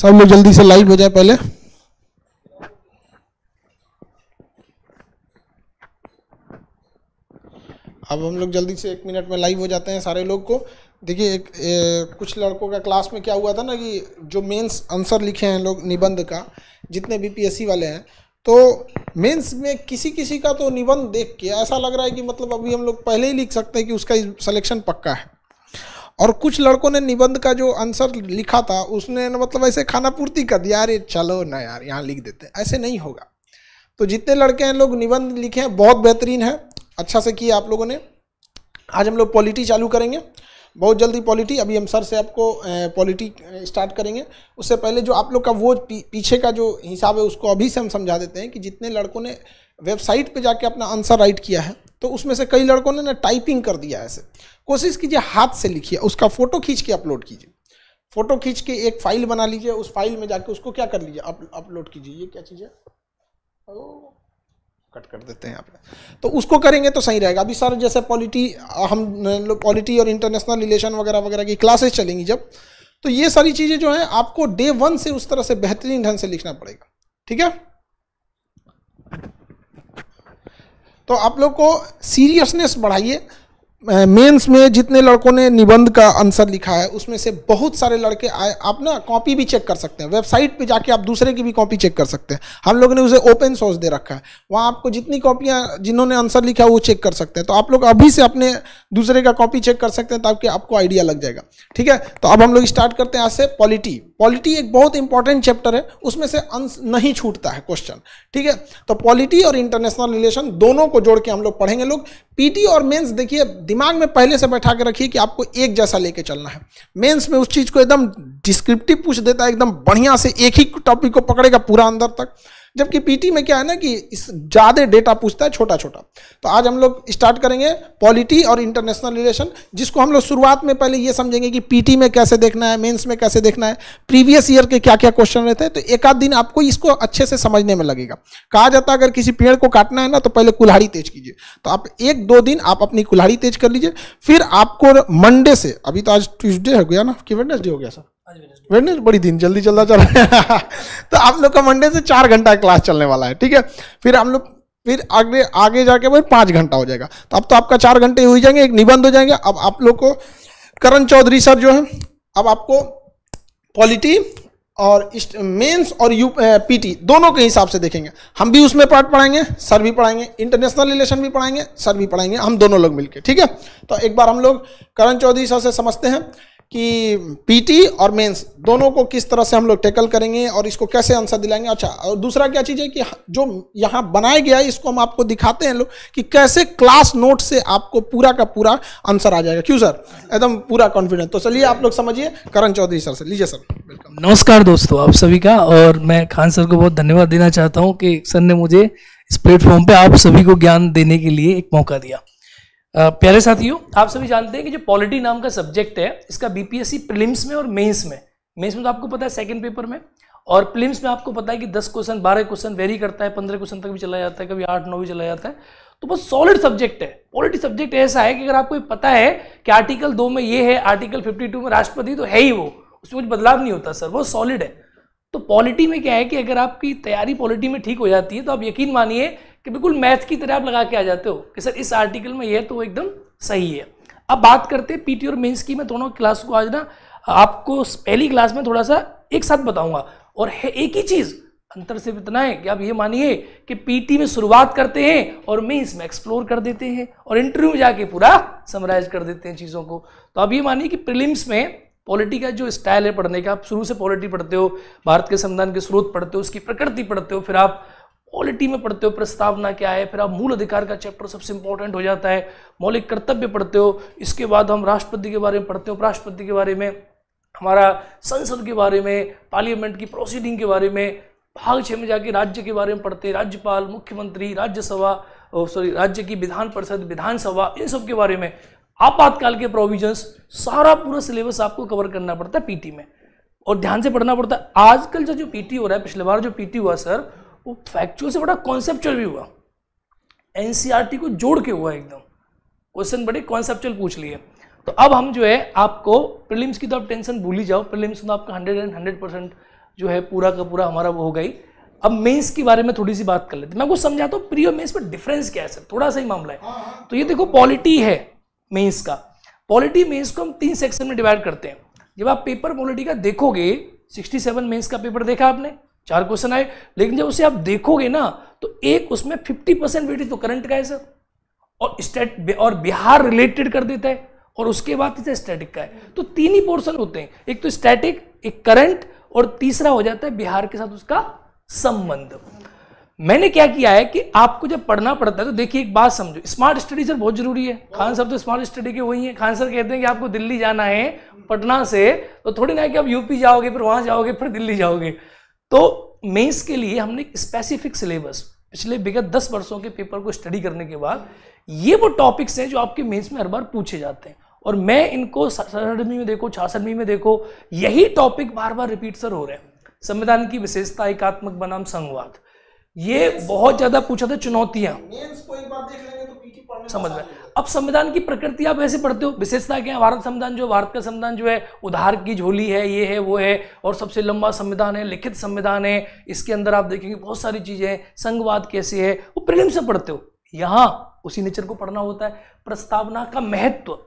सब लोग जल्दी से लाइव हो जाए पहले अब हम लोग जल्दी से एक मिनट में लाइव हो जाते हैं सारे लोग को देखिए एक ए, कुछ लड़कों का क्लास में क्या हुआ था ना कि जो मेंस आंसर लिखे हैं लोग निबंध का जितने बीपीएससी वाले हैं तो मेंस में किसी किसी का तो निबंध देख के ऐसा लग रहा है कि मतलब अभी हम लोग पहले ही लिख सकते हैं कि उसका सिलेक्शन पक्का है और कुछ लड़कों ने निबंध का जो आंसर लिखा था उसने मतलब ऐसे खाना पूर्ति कर दिया अरे चलो ना यार यहाँ लिख देते ऐसे नहीं होगा तो जितने लड़के हैं लोग निबंध लिखे हैं बहुत बेहतरीन है अच्छा से किया आप लोगों ने आज हम लोग पॉलिटी चालू करेंगे बहुत जल्दी पॉलिटी अभी हम सर से आपको पॉलिटी स्टार्ट करेंगे उससे पहले जो आप लोग का वो पीछे का जो हिसाब है उसको अभी से हम समझा देते हैं कि जितने लड़कों ने वेबसाइट पे जाके अपना आंसर राइट किया है तो उसमें से कई लड़कों ने ना टाइपिंग कर दिया ऐसे कोशिश कीजिए हाथ से लिखिए उसका फ़ोटो खींच के अपलोड कीजिए फ़ोटो खींच के एक फ़ाइल बना लीजिए उस फाइल में जाके उसको क्या कर लीजिए अप, अपलोड कीजिए ये क्या चीज़ है कट कर देते हैं आप तो उसको करेंगे तो सही रहेगा अभी सर जैसे पॉलिटी हम लोग पॉलिटी और इंटरनेशनल रिलेशन वगैरह वगैरह की क्लासेस चलेंगी जब तो ये सारी चीज़ें जो हैं आपको डे वन से उस तरह से बेहतरीन ढंग से लिखना पड़ेगा ठीक है तो आप लोग को सीरियसनेस बढ़ाइए मेंस में जितने लड़कों ने निबंध का आंसर लिखा है उसमें से बहुत सारे लड़के आए आप ना कॉपी भी चेक कर सकते हैं वेबसाइट पे जाके आप दूसरे की भी कॉपी चेक कर सकते हैं हम लोगों ने उसे ओपन सोर्स दे रखा है वहाँ आपको जितनी कॉपियाँ जिन्होंने आंसर लिखा है वो चेक कर सकते हैं तो आप लोग अभी से अपने दूसरे का कॉपी चेक कर सकते हैं ताकि आपको आइडिया लग जाएगा ठीक है तो अब हम लोग स्टार्ट करते हैं आज से पॉलिटी पॉलिटी एक बहुत इंपॉर्टेंट चैप्टर है उसमें से अंश नहीं छूटता है क्वेश्चन ठीक है तो पॉलिटी और इंटरनेशनल रिलेशन दोनों को जोड़ के हम लोग पढ़ेंगे लोग पीटी और मेन्स देखिए दिमाग में पहले से बैठा के रखिए कि आपको एक जैसा लेके चलना है मेंस में उस चीज़ को एकदम डिस्क्रिप्टिव पूछ देता है एकदम बढ़िया से एक ही टॉपिक को पकड़ेगा पूरा अंदर तक जबकि पीटी में क्या है ना कि ज़्यादा डेटा पूछता है छोटा छोटा तो आज हम लोग स्टार्ट करेंगे पॉलिटी और इंटरनेशनल रिलेशन जिसको हम लोग शुरुआत में पहले ये समझेंगे कि पीटी में कैसे देखना है मेंस में कैसे देखना है प्रीवियस ईयर के क्या क्या क्वेश्चन रहते हैं तो एक आध दिन आपको इसको अच्छे से समझने में लगेगा कहा जाता है अगर किसी पेड़ को काटना है ना तो पहले कुल्हाड़ी तेज कीजिए तो आप एक दो दिन आप अपनी कुल्हाड़ी तेज कर लीजिए फिर आपको मंडे से अभी तो आज ट्यूजडे हो गया ना कि वेडनेसडे हो गया सर वेडनेस बड़ी दिन जल्दी चलता चल रहा है तो आप लोग का मंडे से चार घंटा क्लास चलने वाला है ठीक है फिर हम लोग फिर आगे आगे जाके भाई पाँच घंटा हो जाएगा तो अब तो आपका चार घंटे हो जाएंगे एक निबंध हो जाएंगे अब आप लोग को करण चौधरी सर जो है अब आपको पॉलिटी और मेंस और यू पीटी दोनों के हिसाब से देखेंगे हम भी उसमें पार्ट पढ़ाएंगे सर भी पढ़ाएंगे इंटरनेशनल रिलेशन भी पढ़ाएंगे सर भी पढ़ाएंगे हम दोनों लोग मिलके ठीक है तो एक बार हम लोग करण चौधरी सर से समझते हैं कि पीटी और मेंस दोनों को किस तरह से हम लोग टेकल करेंगे और इसको कैसे आंसर दिलाएंगे अच्छा और दूसरा क्या चीज़ है कि जो यहाँ बनाया गया है इसको हम आपको दिखाते हैं लोग कि कैसे क्लास नोट से आपको पूरा का पूरा आंसर आ जाएगा क्यों सर एकदम पूरा कॉन्फिडेंस तो चलिए आप लोग समझिए करण चौधरी सर से लीजिए सर वेलकम नमस्कार दोस्तों आप सभी का और मैं खान सर को बहुत धन्यवाद देना चाहता हूँ कि सर ने मुझे इस प्लेटफॉर्म पर आप सभी को ज्ञान देने के लिए एक मौका दिया प्यारे साथियों आप सभी जानते हैं कि जो पॉलिटी नाम का सब्जेक्ट है इसका बीपीएससी प्रिलिम्स में और मेंस में मेंस में तो आपको पता है सेकंड पेपर में और प्रिलिम्स में आपको पता है कि 10 क्वेश्चन 12 क्वेश्चन वेरी करता है 15 क्वेश्चन तक भी चला जाता है कभी 8 9 भी चला जाता है तो बहुत सॉलिड सब्जेक्ट है पॉलिटी सब्जेक्ट ऐसा है कि अगर आपको पता है कि आर्टिकल दो में ये है आर्टिकल फिफ्टी में राष्ट्रपति तो है ही वो उसमें कुछ बदलाव नहीं होता सर वो सॉलिड है तो पॉलिटी में क्या है कि अगर आपकी तैयारी पॉलिटी में ठीक हो जाती है तो आप यकीन मानिए कि बिल्कुल मैथ की तरह आप लगा के आ जाते हो कि सर इस आर्टिकल में यह तो वो एकदम सही है अब बात करते हैं पीटी और मेंस की मैं दोनों क्लास को आज ना आपको पहली क्लास में थोड़ा सा एक साथ बताऊंगा और है एक ही चीज़ अंतर सिर्फ इतना है कि आप ये मानिए कि पीटी में शुरुआत करते हैं और मेंस में एक्सप्लोर कर देते हैं और इंटरव्यू में जाके पूरा समराइज कर देते हैं चीज़ों को तो आप ये मानिए कि प्रिलिम्स में पॉलिटी का जो स्टाइल है पढ़ने का आप शुरू से पॉलिटी पढ़ते हो भारत के संविधान के स्रोत पढ़ते हो उसकी प्रकृति पढ़ते हो फिर आप पॉलिटी में पढ़ते हो प्रस्तावना क्या है फिर आप मूल अधिकार का चैप्टर सबसे इंपॉर्टेंट हो जाता है मौलिक कर्तव्य पढ़ते हो इसके बाद हम राष्ट्रपति के बारे में पढ़ते हो उपराष्ट्रपति के बारे में हमारा संसद के बारे में पार्लियामेंट की प्रोसीडिंग के बारे में भाग छः में जाके राज्य के बारे में पढ़ते हैं राज्यपाल मुख्यमंत्री राज्यसभा सॉरी राज्य की विधान परिषद विधानसभा इन सब के बारे में आपातकाल के प्रोविजंस सारा पूरा सिलेबस आपको कवर करना पड़ता है पीटी में और ध्यान से पढ़ना पड़ता है आजकल जो जो पीटी हो रहा है पिछले बार जो पीटी हुआ सर वो फैक्चुअल से बड़ा कॉन्सेप्चुअल भी हुआ एनसीईआरटी e को जोड़ के हुआ एकदम क्वेश्चन बड़े कॉन्सेप्चुअल पूछ लिए तो अब हम जो है आपको प्रिलिम्स की तो आप टेंशन भूल ही जाओ प्रिलिम्स में तो आपका हंड्रेड एंड हंड्रेड परसेंट जो है पूरा का पूरा हमारा वो हो गई अब मेंस के बारे में थोड़ी सी बात कर लेते मैं आपको समझाता हूँ प्रियो मेंस में डिफरेंस क्या है सर थोड़ा सा ही मामला है हाँ, हाँ। तो ये देखो पॉलिटी है मेंस का पॉलिटी मेंस को हम तीन सेक्शन में डिवाइड करते हैं जब आप पेपर पॉलिटी का देखोगे 67 मेंस का पेपर देखा आपने चार क्वेश्चन आए लेकिन जब उसे आप देखोगे ना तो एक उसमें 50 परसेंट वेटेज तो करंट का है सर और स्टेट और बिहार रिलेटेड कर देता है और उसके बाद इसे स्टैटिक का है तो तीन ही पोर्सन होते हैं एक तो स्टैटिक एक करंट और तीसरा हो जाता है बिहार के साथ उसका संबंध मैंने क्या किया है कि आपको जब पढ़ना पड़ता है तो देखिए एक बात समझो स्मार्ट स्टडी सर बहुत जरूरी है खान साहब तो स्मार्ट स्टडी के वही हैं खान सर कहते हैं कि आपको दिल्ली जाना है पटना से तो थोड़ी ना कि आप यूपी जाओगे फिर वहां जाओगे फिर दिल्ली जाओगे तो मेंस के लिए हमने स्पेसिफिक सिलेबस पिछले विगत दस वर्षों के पेपर को स्टडी करने के बाद ये वो टॉपिक्स हैं जो आपके मेन्स में हर बार पूछे जाते हैं और मैं इनको सड़सठवीं में देखो छियासठवीं में देखो यही टॉपिक बार बार रिपीट सर हो रहे हैं संविधान की विशेषता एकात्मक बनाम संघवाद ये बहुत ज्यादा पूछा था चुनौतियां तो समझ में अब संविधान की प्रकृति आप ऐसे पढ़ते हो विशेषता क्या है भारत संविधान जो भारत का संविधान जो है उधार की झोली है ये है वो है और सबसे लंबा संविधान है लिखित संविधान है इसके अंदर आप देखेंगे बहुत सारी चीजें हैं संघवाद कैसे है वो प्रेम से पढ़ते हो यहाँ उसी नेचर को पढ़ना होता है प्रस्तावना का महत्व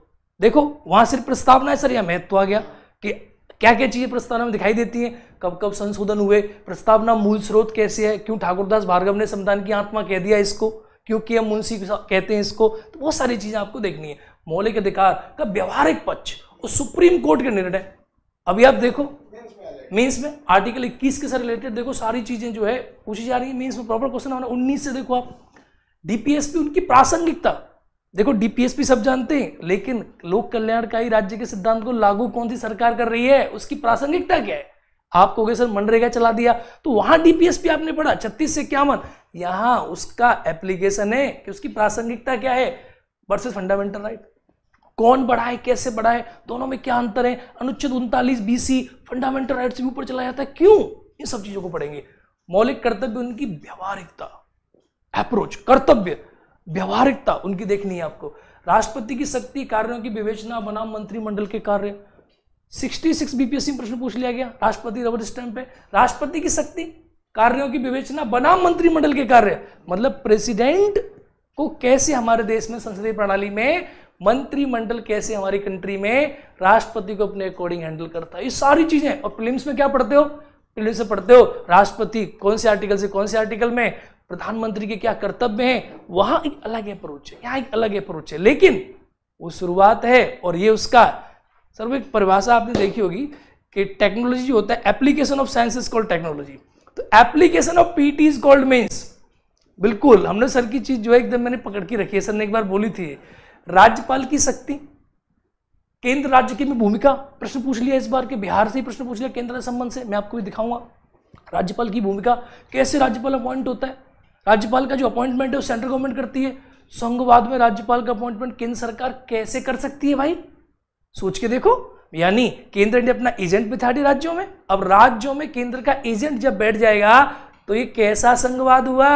देखो वहां सिर्फ प्रस्तावना है सर यह महत्व आ गया कि क्या क्या चीज़ें प्रस्तावना में दिखाई देती हैं कब कब संशोधन हुए प्रस्तावना मूल स्रोत कैसे है क्यों ठाकुरदास भार्गव ने संतान की आत्मा कह दिया इसको क्यों के मुंशी कहते हैं इसको तो वो सारी चीज़ें आपको देखनी है मौलिक अधिकार का व्यवहारिक पक्ष और सुप्रीम कोर्ट के निर्णय अभी आप देखो मीन्स में आर्टिकल 21 के से रिलेटेड देखो सारी चीज़ें जो है पूछी जा रही है मीन्स में प्रॉपर क्वेश्चन उन्नीस से देखो आप डीपीएसपी उनकी प्रासंगिकता देखो डीपीएसपी सब जानते हैं लेकिन लोक कल्याणकारी राज्य के सिद्धांत को लागू कौन सी सरकार कर रही है उसकी प्रासंगिकता क्या है आप कहोगे सर मनरेगा चला दिया तो वहां डीपीएसपी आपने पढ़ा छत्तीस से इक्यावन यहां उसका एप्लीकेशन है कि उसकी प्रासंगिकता क्या है वर्सेज फंडामेंटल राइट कौन बढ़ाए कैसे बढ़ाए दोनों में क्या अंतर है अनुच्छेद उनतालीस बीसी फंडामेंटल राइट भी ऊपर चला जाता है क्यों इन सब चीजों को पढ़ेंगे मौलिक कर्तव्य उनकी व्यवहारिकता अप्रोच कर्तव्य व्यवहारिकता उनकी देखनी है आपको राष्ट्रपति की शक्ति कार्यों की विवेचना बनाम मंत्रिमंडल के कार्य 66 बीपीएससी में प्रश्न पूछ लिया गया राष्ट्रपति रबर स्टैम्प पे राष्ट्रपति की शक्ति कार्यों की विवेचना बनाम मंत्रिमंडल के कार्य मतलब प्रेसिडेंट को कैसे हमारे देश में संसदीय प्रणाली में मंत्रिमंडल कैसे हमारी कंट्री में राष्ट्रपति को अपने अकॉर्डिंग हैंडल करता है ये सारी चीजें और प्रिलिम्स में क्या पढ़ते हो प्रिलिम्स पढ़ते हो राष्ट्रपति कौन से आर्टिकल से कौन से आर्टिकल में प्रधानमंत्री के क्या कर्तव्य हैं वहां एक अलग अप्रोच है यहाँ एक अलग अप्रोच है लेकिन वो शुरुआत है और ये उसका सर्व एक परिभाषा आपने देखी होगी कि टेक्नोलॉजी जो होता है application of science is called technology तो application of PT is called means बिल्कुल हमने सर की चीज जो है एकदम मैंने पकड़ के रखी है सर ने एक बार बोली थी राज्यपाल की शक्ति केंद्र राज्य की में भूमिका प्रश्न पूछ लिया इस बार के बिहार से ही प्रश्न पूछ लिया केंद्र संबंध से मैं आपको भी दिखाऊंगा राज्यपाल की भूमिका कैसे राज्यपाल अपॉइंट होता है राज्यपाल का जो अपॉइंटमेंट है वो सेंट्रल गवर्नमेंट करती है संघवाद में राज्यपाल का अपॉइंटमेंट केंद्र सरकार कैसे कर सकती है भाई सोच के देखो यानी केंद्र ने अपना एजेंट बिठा दिया राज्यों में अब राज्यों में केंद्र का एजेंट जब बैठ जाएगा तो ये कैसा संघवाद हुआ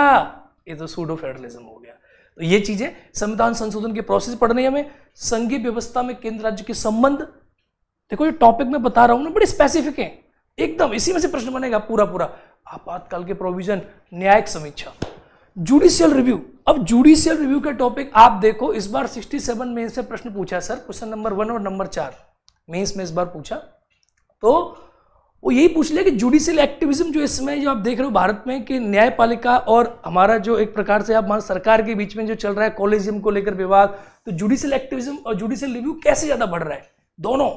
ये तो सूडो फेडरलिज्म हो गया तो ये चीजें संविधान संशोधन के प्रोसेस पढ़ने हमें संघीय व्यवस्था में केंद्र राज्य के संबंध देखो ये टॉपिक मैं बता रहा हूं ना बड़े स्पेसिफिक है एकदम इसी में से प्रश्न बनेगा पूरा पूरा आपातकाल के प्रोविजन न्यायिक समीक्षा जुडिशियल रिव्यू अब जुडिशियल रिव्यू का टॉपिक आप देखो इस बार 67 मेंस से प्रश्न पूछा सर क्वेश्चन नंबर वन और नंबर चार मेंस में इस बार पूछा तो वो यही पूछ लिया कि जुडिशियल एक्टिविज्म जो इसमें जो आप देख रहे हो भारत में कि न्यायपालिका और हमारा जो एक प्रकार से आप मान सरकार के बीच में जो चल रहा है कॉलेजियम को लेकर विवाद तो जुडिशियल एक्टिविज्म और जुडिशियल रिव्यू कैसे ज़्यादा बढ़ रहा है दोनों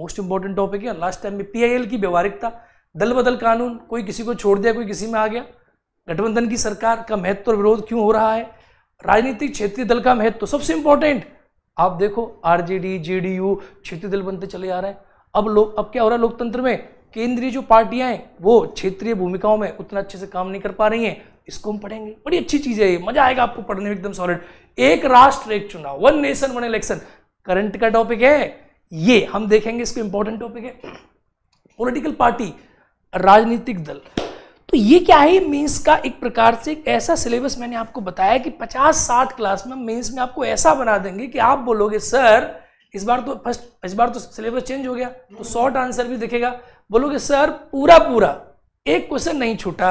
मोस्ट इंपॉर्टेंट टॉपिक है लास्ट टाइम में पीआईएल की व्यवहारिकता दल बदल कानून कोई किसी को छोड़ दिया कोई किसी में आ गया गठबंधन की सरकार का महत्व तो विरोध क्यों हो रहा है राजनीतिक क्षेत्रीय दल का महत्व सबसे इंपॉर्टेंट आप देखो आरजेडी जेडीयू क्षेत्रीय दल बनते चले जा रहे हैं अब लोग अब क्या हो रहा है लोकतंत्र में केंद्रीय जो पार्टियां हैं वो क्षेत्रीय भूमिकाओं में उतना अच्छे से काम नहीं कर पा रही हैं इसको हम पढ़ेंगे बड़ी अच्छी चीज़ है ये मजा आएगा आपको पढ़ने में एकदम सॉलिड एक राष्ट्र एक चुनाव one nation one election current का टॉपिक है ये हम देखेंगे इसको इंपॉर्टेंट टॉपिक है पॉलिटिकल पार्टी राजनीतिक दल तो ये क्या है मेंस का एक प्रकार से एक ऐसा सिलेबस मैंने आपको बताया कि 50-60 क्लास में मेंस में आपको ऐसा बना देंगे कि आप बोलोगे सर इस बार तो फर्स्ट इस बार तो सिलेबस चेंज हो गया तो शॉर्ट आंसर भी दिखेगा बोलोगे सर पूरा पूरा एक क्वेश्चन नहीं छूटा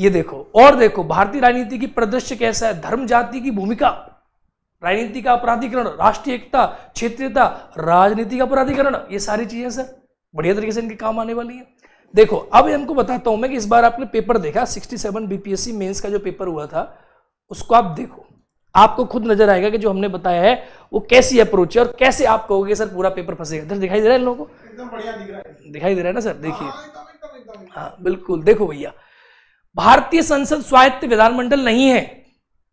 ये देखो और देखो भारतीय राजनीति की प्रदृश्य कैसा है धर्म जाति की भूमिका राजनीति का अपराधिकरण राष्ट्रीय एकता क्षेत्रीयता राजनीति का अपराधिकरण ये सारी चीजें सर बढ़िया तरीके से इनके काम आने वाली है देखो अब हमको बताता हूं मैं कि इस बार आपने पेपर देखा 67 बीपीएससी मेन्स का जो पेपर हुआ था उसको आप देखो आपको खुद नजर आएगा कि जो हमने बताया है वो कैसी अप्रोच है और कैसे आप कहोगे सर पूरा पेपर फंसेगा इधर दिखाई दे रहा है लोगों को दिखाई दे रहा है ना सर हाँ, देखिए हाँ बिल्कुल देखो भैया भारतीय संसद स्वायत्त विधानमंडल नहीं है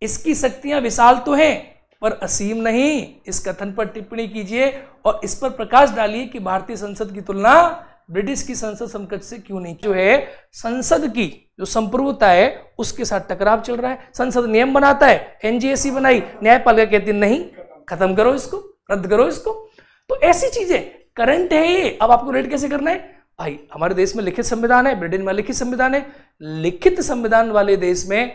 इसकी शक्तियां विशाल तो हैं पर असीम नहीं इस कथन पर टिप्पणी कीजिए और इस पर प्रकाश डालिए कि भारतीय संसद की तुलना ब्रिटिश की संसद समकक्ष से क्यों नहीं जो है संसद की जो संप्रभुता है उसके साथ टकराव चल रहा है संसद नियम बनाता है एनजीएससी बनाई न्यायपालिका कहती नहीं खत्म करो इसको रद्द करो इसको तो ऐसी चीजें करंट है ये अब आपको रेड कैसे करना है भाई हमारे देश में लिखित संविधान है ब्रिटेन में लिखित संविधान है लिखित संविधान वाले देश में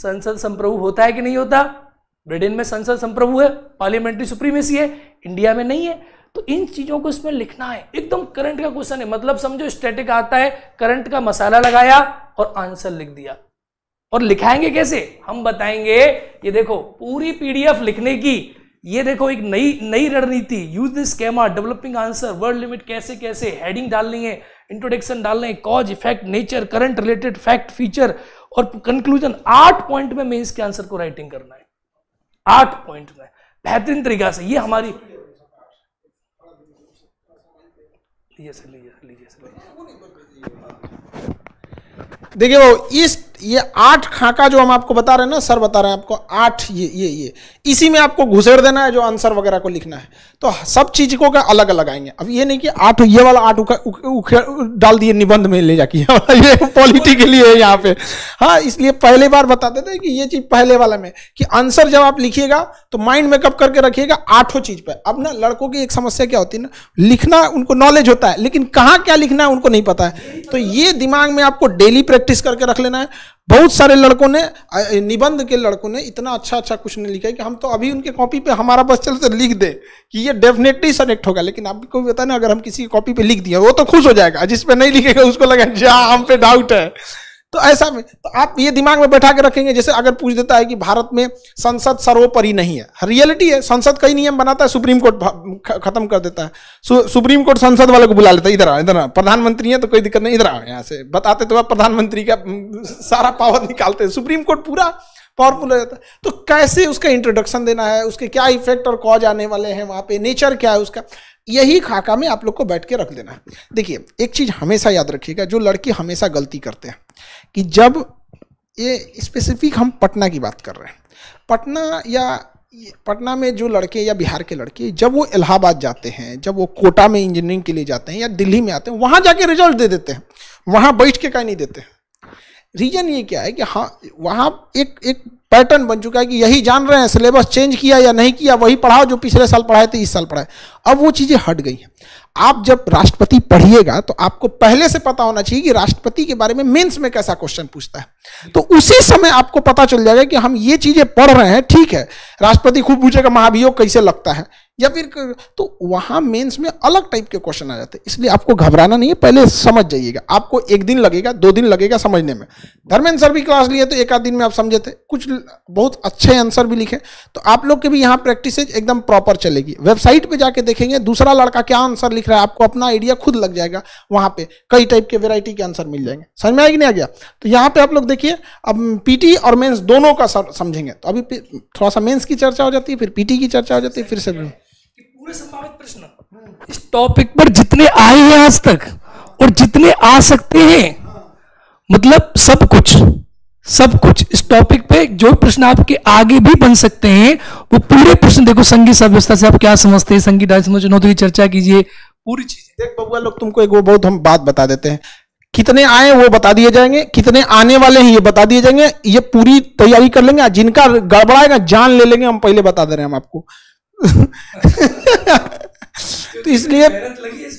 संसद संप्रभु होता है कि नहीं होता ब्रिटेन में संसद संप्रभु है पार्लियामेंट्री सुप्रीमेसी है इंडिया में नहीं है तो इन चीज़ों को इसमें लिखना है एकदम करंट का क्वेश्चन है मतलब समझो स्टैटिक आता है करंट का मसाला लगाया और आंसर लिख दिया और लिखाएंगे कैसे हम बताएंगे ये देखो पूरी पीडीएफ लिखने की ये देखो एक नई नई रणनीति use this schema developing answer word limit कैसे कैसे हेडिंग डालनी है इंट्रोडक्शन डालने cause effect nature current related fact feature और कंक्लूजन आठ पॉइंट में मेंस के आंसर को राइटिंग करना है आठ पॉइंट में बेहतरीन तरीका से ये हमारी लीजिए सर लीजिए लीजिए देखिए वो इस ये आठ खाका जो हम आपको बता रहे हैं ना सर बता रहे हैं आपको आठ ये ये ये इसी में आपको घुसेड़ देना है जो आंसर वगैरह को लिखना है तो सब चीज को का अलग अलग आएंगे अब ये नहीं कि आठ ये वाला आठ डाल दिए निबंध में ले जाके ये पॉलिटी के लिए है यहाँ पे हाँ इसलिए पहले बार बताते थे कि ये चीज पहले वाला में कि आंसर जब आप लिखिएगा तो माइंड मेकअप करके रखिएगा आठों चीज पर अब ना लड़कों की एक समस्या क्या होती है ना लिखना उनको नॉलेज होता है लेकिन कहाँ क्या लिखना है उनको नहीं पता है तो ये दिमाग में आपको डेली प्रैक्टिस करके रख लेना है बहुत सारे लड़कों ने निबंध के लड़कों ने इतना अच्छा अच्छा कुछ नहीं लिखा है कि हम तो अभी उनके कॉपी पे हमारा बस चलते लिख दे कि ये डेफिनेटली सेलेक्ट होगा लेकिन आपको भी बता ना अगर हम किसी की कॉपी पे लिख दिया वो तो खुश हो जाएगा जिस पे नहीं लिखेगा उसको लगेगा जा हम पे डाउट है तो ऐसा में तो आप ये दिमाग में बैठा के रखेंगे जैसे अगर पूछ देता है कि भारत में संसद सर्वोपरि नहीं है रियलिटी है संसद कई नियम बनाता है सुप्रीम कोर्ट खत्म कर देता है सु, सुप्रीम कोर्ट संसद वाले को बुला लेता है इधर आ इधर प्रधानमंत्री है तो कोई दिक्कत नहीं इधर आओ यहाँ से बताते तो आप प्रधानमंत्री का सारा पावर निकालते हैं सुप्रीम कोर्ट पूरा पावरफुल हो जाता है तो कैसे उसका इंट्रोडक्शन देना है उसके क्या इफेक्ट और कॉज आने वाले हैं वहाँ पे नेचर क्या है उसका यही खाका में आप लोग को बैठ के रख देना है देखिए एक चीज़ हमेशा याद रखिएगा जो लड़की हमेशा गलती करते हैं कि जब ये स्पेसिफिक हम पटना की बात कर रहे हैं पटना या पटना में जो लड़के या बिहार के लड़के जब वो इलाहाबाद जाते हैं जब वो कोटा में इंजीनियरिंग के लिए जाते हैं या दिल्ली में आते हैं वहाँ जाके रिजल्ट दे देते हैं वहाँ बैठ के कहीं नहीं देते हैं रीजन ये क्या है कि हाँ वहाँ एक एक पैटर्न बन चुका है कि यही जान रहे हैं सिलेबस चेंज किया या नहीं किया वही पढ़ाओ जो पिछले साल पढ़ाए थे इस साल पढ़ाए अब वो चीज़ें हट गई हैं आप जब राष्ट्रपति पढ़िएगा तो आपको पहले से पता होना चाहिए कि राष्ट्रपति के बारे में मेंस में कैसा क्वेश्चन पूछता है तो उसी समय आपको पता चल जाएगा कि हम ये चीज़ें पढ़ रहे हैं ठीक है राष्ट्रपति खूब पूछेगा महाभियोग कैसे लगता है या फिर तो वहाँ मेंस में अलग टाइप के क्वेश्चन आ जाते हैं इसलिए आपको घबराना नहीं है पहले समझ जाइएगा आपको एक दिन लगेगा दो दिन लगेगा समझने में धर्मेंद्र सर भी क्लास लिए तो एक आध दिन में आप समझे थे कुछ बहुत अच्छे आंसर भी लिखे तो आप लोग के भी यहाँ प्रैक्टिस एकदम प्रॉपर चलेगी वेबसाइट पर जाके देखेंगे दूसरा लड़का क्या आंसर लिख रहा है आपको अपना आइडिया खुद लग जाएगा वहाँ पर कई टाइप के वेराइटी के आंसर मिल जाएंगे समझ में आएगी नहीं आ गया तो यहाँ पर आप लोग देखिए अब पीटी और मेन्स दोनों का समझेंगे तो अभी थोड़ा सा मेन्स की चर्चा हो जाती है फिर पीटी की चर्चा हो जाती है फिर से पूरे संभावित प्रश्न हाँ। इस टॉपिक पर जितने आए हैं आज तक और जितने आ सकते हैं मतलब सब कुछ सब कुछ इस टॉपिक पे जो प्रश्न आपके आगे भी बन सकते हैं वो पूरे प्रश्न देखो संगीत सभ्यता से आप क्या समझते हैं संगीत आज समझ नौतरी चर्चा कीजिए पूरी चीज देख बबुआ लोग तुमको एक वो बहुत हम बात बता देते हैं कितने आए वो बता दिए जाएंगे कितने आने वाले हैं ये बता दिए जाएंगे ये पूरी तैयारी कर लेंगे जिनका गड़बड़ाएगा जान ले लेंगे हम पहले बता दे रहे हैं हम आपको तो इसलिए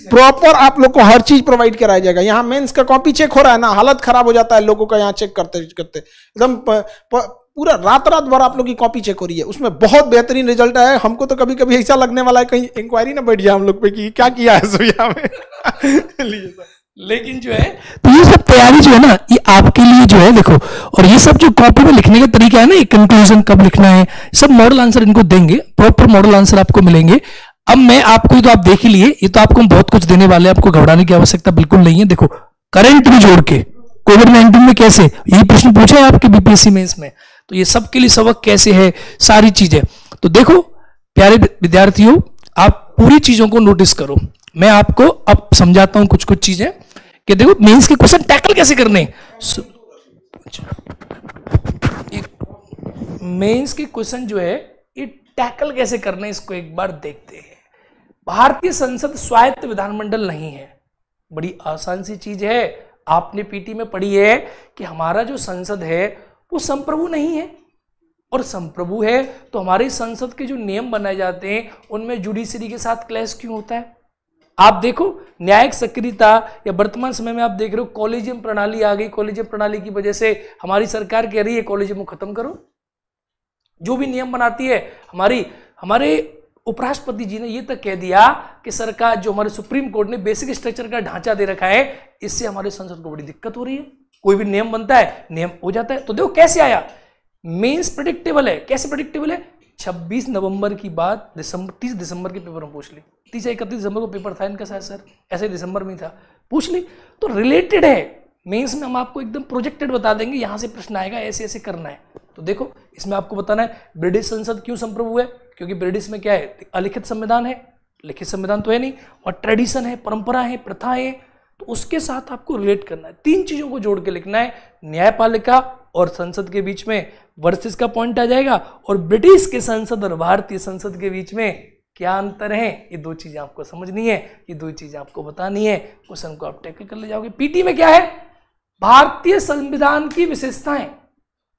प्रॉपर आप लोग को हर चीज प्रोवाइड कराया जाएगा यहाँ मेंस का कॉपी चेक हो रहा है ना हालत खराब हो जाता है लोगों का यहाँ चेक करते करते एकदम पूरा रात रात भर आप लोग की कॉपी चेक हो रही है उसमें बहुत बेहतरीन रिजल्ट आया है हमको तो कभी कभी ऐसा लगने वाला है कहीं इंक्वायरी ना बैठ जाए हम लोग पे कि क्या किया है सुबह में लीजिए लेकिन जो है तो ये सब तैयारी जो है ना ये आपके लिए जो है देखो और ये सब जो कॉपी में लिखने का तरीका है ना ये कंक्लूजन कब लिखना है सब मॉडल आंसर इनको देंगे प्रॉपर मॉडल आंसर आपको मिलेंगे अब मैं आपको तो आप देख ही लिए ये तो आपको बहुत कुछ देने वाले हैं आपको घबराने की आवश्यकता बिल्कुल नहीं है देखो करंट भी जोड़ के कोविड नाइन्टीन में कैसे ये प्रश्न पूछा है आपके बीपीएससी में इसमें तो ये सबके लिए सबक कैसे है सारी चीजें तो देखो प्यारे विद्यार्थियों आप पूरी चीजों को नोटिस करो मैं आपको अब समझाता हूं कुछ कुछ चीजें कि देखो मेंस के क्वेश्चन टैकल कैसे करने मेंस अच्छा। के क्वेश्चन जो है ये टैकल कैसे करने इसको एक बार देखते हैं भारतीय संसद स्वायत्त विधानमंडल नहीं है बड़ी आसान सी चीज है आपने पीटी में पढ़ी है कि हमारा जो संसद है वो संप्रभु नहीं है और संप्रभु है तो हमारी संसद के जो नियम बनाए जाते हैं उनमें जुडिशरी के साथ क्लैश क्यों होता है आप देखो न्यायिक सक्रियता या वर्तमान समय में आप देख रहे हो कॉलेजियम प्रणाली आ गई कॉलेजियम प्रणाली की वजह से हमारी सरकार कह रही है कॉलेजियम को खत्म करो जो भी नियम बनाती है हमारी हमारे उपराष्ट्रपति जी ने यह तक कह दिया कि सरकार जो हमारे सुप्रीम कोर्ट ने बेसिक स्ट्रक्चर का ढांचा दे रखा है इससे हमारे संसद को बड़ी दिक्कत हो रही है कोई भी नियम बनता है नियम हो जाता है तो देखो कैसे आया मीन्स प्रिडिक्टेबल है कैसे प्रडिक्टेबल है छब्बीस नवंबर की बात दिसंबर तीस दिसंबर के पेपर में पूछ ली तीस या इकतीस दिसंबर को पेपर था इनका शायद सर ऐसे दिसंबर में था पूछ ली तो रिलेटेड है मेंस में हम आपको एकदम प्रोजेक्टेड बता देंगे यहाँ से प्रश्न आएगा ऐसे ऐसे करना है तो देखो इसमें आपको बताना है ब्रिटिश संसद क्यों संप्रभु हुआ है क्योंकि ब्रिटिश में क्या है अलिखित संविधान है लिखित संविधान तो है नहीं और ट्रेडिशन है परंपरा है प्रथा है तो उसके साथ आपको रिलेट करना है तीन चीज़ों को जोड़ के लिखना है न्यायपालिका और संसद के बीच में वर्सेस का पॉइंट आ जाएगा और ब्रिटिश के संसद और भारतीय संसद के बीच में क्या अंतर है ये दो चीज़ें आपको समझनी है ये दो चीज़ें आपको बतानी है क्वेश्चन को आप टैकल कर ले जाओगे पीटी में क्या है भारतीय संविधान की विशेषताएं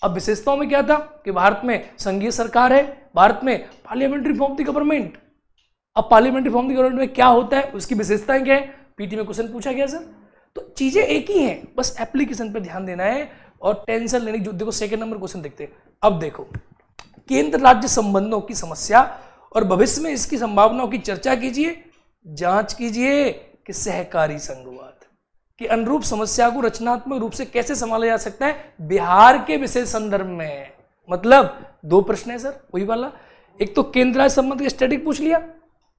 अब विशेषताओं में क्या था कि भारत में संघीय सरकार है भारत में पार्लियामेंट्री फॉर्म दी गवर्नमेंट अब पार्लियामेंट्री फॉर्म दी गवर्नमेंट में क्या होता है उसकी विशेषताएं क्या है पीटी में क्वेश्चन पूछा गया सर तो चीजें एक ही हैं बस एप्लीकेशन पर ध्यान देना है और टेंशन लेने की जो देखो सेकंड नंबर क्वेश्चन देखते हैं अब देखो केंद्र राज्य संबंधों की समस्या और भविष्य में इसकी संभावनाओं की चर्चा कीजिए जांच कीजिए कि सहकारी संघवाद के अनुरूप समस्या को रचनात्मक रूप से कैसे संभाला जा सकता है बिहार के विशेष संदर्भ में मतलब दो प्रश्न है सर वही वाला एक तो केंद्र राज्य संबंध स्टडी पूछ लिया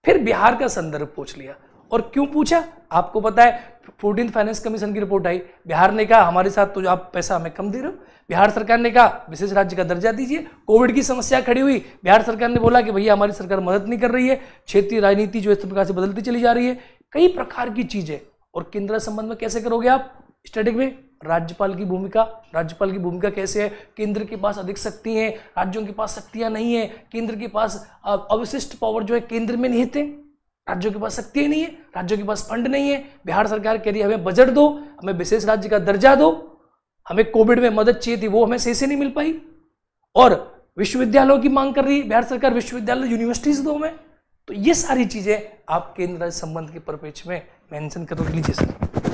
फिर बिहार का संदर्भ पूछ लिया और क्यों पूछा आपको पता है फोर्टीन फाइनेंस कमीशन की रिपोर्ट आई बिहार ने कहा हमारे साथ तो आप पैसा हमें कम दे रहे हो बिहार सरकार ने कहा विशेष राज्य का दर्जा दीजिए कोविड की समस्या खड़ी हुई बिहार सरकार ने बोला कि भैया हमारी सरकार मदद नहीं कर रही है क्षेत्रीय राजनीति जो इस प्रकार से बदलती चली जा रही है कई प्रकार की चीज़ें और केंद्र संबंध में कैसे करोगे आप स्टडी में राज्यपाल की भूमिका राज्यपाल की भूमिका कैसे है केंद्र के पास अधिक शक्ति है राज्यों के पास शक्तियां नहीं है केंद्र के पास अवशिष्ट पावर जो है केंद्र में नहीं थे राज्यों के पास शक्ति नहीं है राज्यों के पास फंड नहीं है बिहार सरकार कह रही है हमें बजट दो हमें विशेष राज्य का दर्जा दो हमें कोविड में मदद चाहिए थी वो हमें सही से नहीं मिल पाई और विश्वविद्यालयों की मांग कर रही है बिहार सरकार विश्वविद्यालय यूनिवर्सिटीज दो हमें तो ये सारी चीजें आप केंद्र राज्य संबंध के परिपेक्ष में मेंशन कर लीजिए सर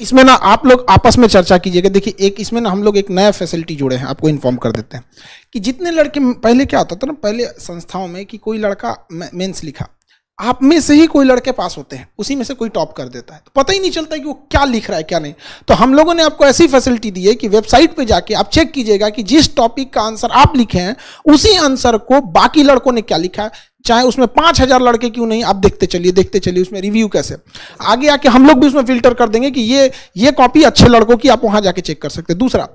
इसमें ना आप लोग आपस में चर्चा कीजिएगा देखिए एक इसमें ना हम लोग एक नया फैसिलिटी जोड़े हैं आपको इन्फॉर्म कर देते हैं कि जितने लड़के पहले क्या होता था ना पहले संस्थाओं में कि कोई लड़का मेंस लिखा आप में से ही कोई लड़के पास होते हैं उसी में से कोई टॉप कर देता है तो पता ही नहीं चलता कि वो क्या लिख रहा है क्या नहीं तो हम लोगों ने आपको ऐसी फैसिलिटी दी है कि वेबसाइट पे जाके आप चेक कीजिएगा कि जिस टॉपिक का आंसर आप लिखे हैं उसी आंसर को बाकी लड़कों ने क्या लिखा है चाहे उसमें पांच हजार लड़के क्यों नहीं आप देखते चलिए देखते चलिए उसमें रिव्यू कैसे आगे आके हम लोग भी उसमें फिल्टर कर देंगे कि ये ये कॉपी अच्छे लड़कों की आप वहां जाके चेक कर सकते दूसरा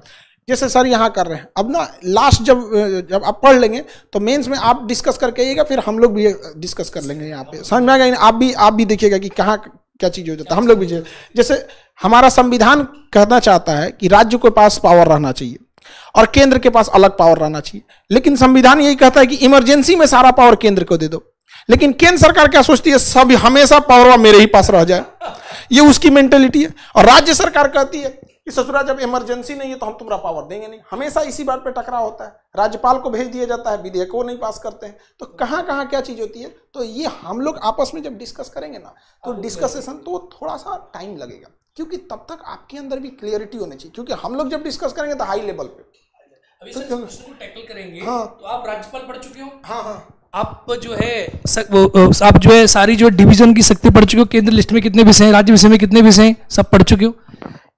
जैसे सर यहाँ कर रहे हैं अब ना लास्ट जब जब आप पढ़ लेंगे तो मेंस में आप डिस्कस करके आइएगा फिर हम लोग भी डिस्कस कर लेंगे यहाँ पे समझ में आएगा आप भी आप भी देखिएगा कि कहाँ क्या चीज़ हो जाता है हम लोग भी जैसे हमारा संविधान कहना चाहता है कि राज्य के पास पावर रहना चाहिए और केंद्र के पास अलग पावर रहना चाहिए लेकिन संविधान यही कहता है कि इमरजेंसी में सारा पावर केंद्र को दे दो लेकिन केंद्र सरकार क्या सोचती है सभी हमेशा पावर मेरे ही पास रह जाए ये उसकी मेंटेलिटी है और राज्य सरकार कहती है कि ससुराल जब इमरजेंसी नहीं है तो हम तुम्हारा पावर देंगे नहीं हमेशा इसी बात पे टकराव होता है राज्यपाल को भेज दिया जाता है विधेयकों नहीं पास करते हैं तो कहाँ कहाँ क्या चीज़ होती है तो ये हम लोग आपस में जब डिस्कस करेंगे ना तो डिस्कसेशन हाँ, तो थोड़ा सा टाइम लगेगा क्योंकि तब तक आपके अंदर भी क्लियरिटी होनी चाहिए क्योंकि हम लोग जब डिस्कस करेंगे तो हाई लेवल पे अभी तो टैकल करेंगे हाँ तो आप राज्यपाल पढ़ चुके हो हाँ हाँ आप जो है सक, वो, आप जो है सारी जो डिवीजन की शक्ति पढ़ चुके हो केंद्र लिस्ट में कितने विषय हैं राज्य विषय में कितने विषय हैं सब पढ़ चुके हो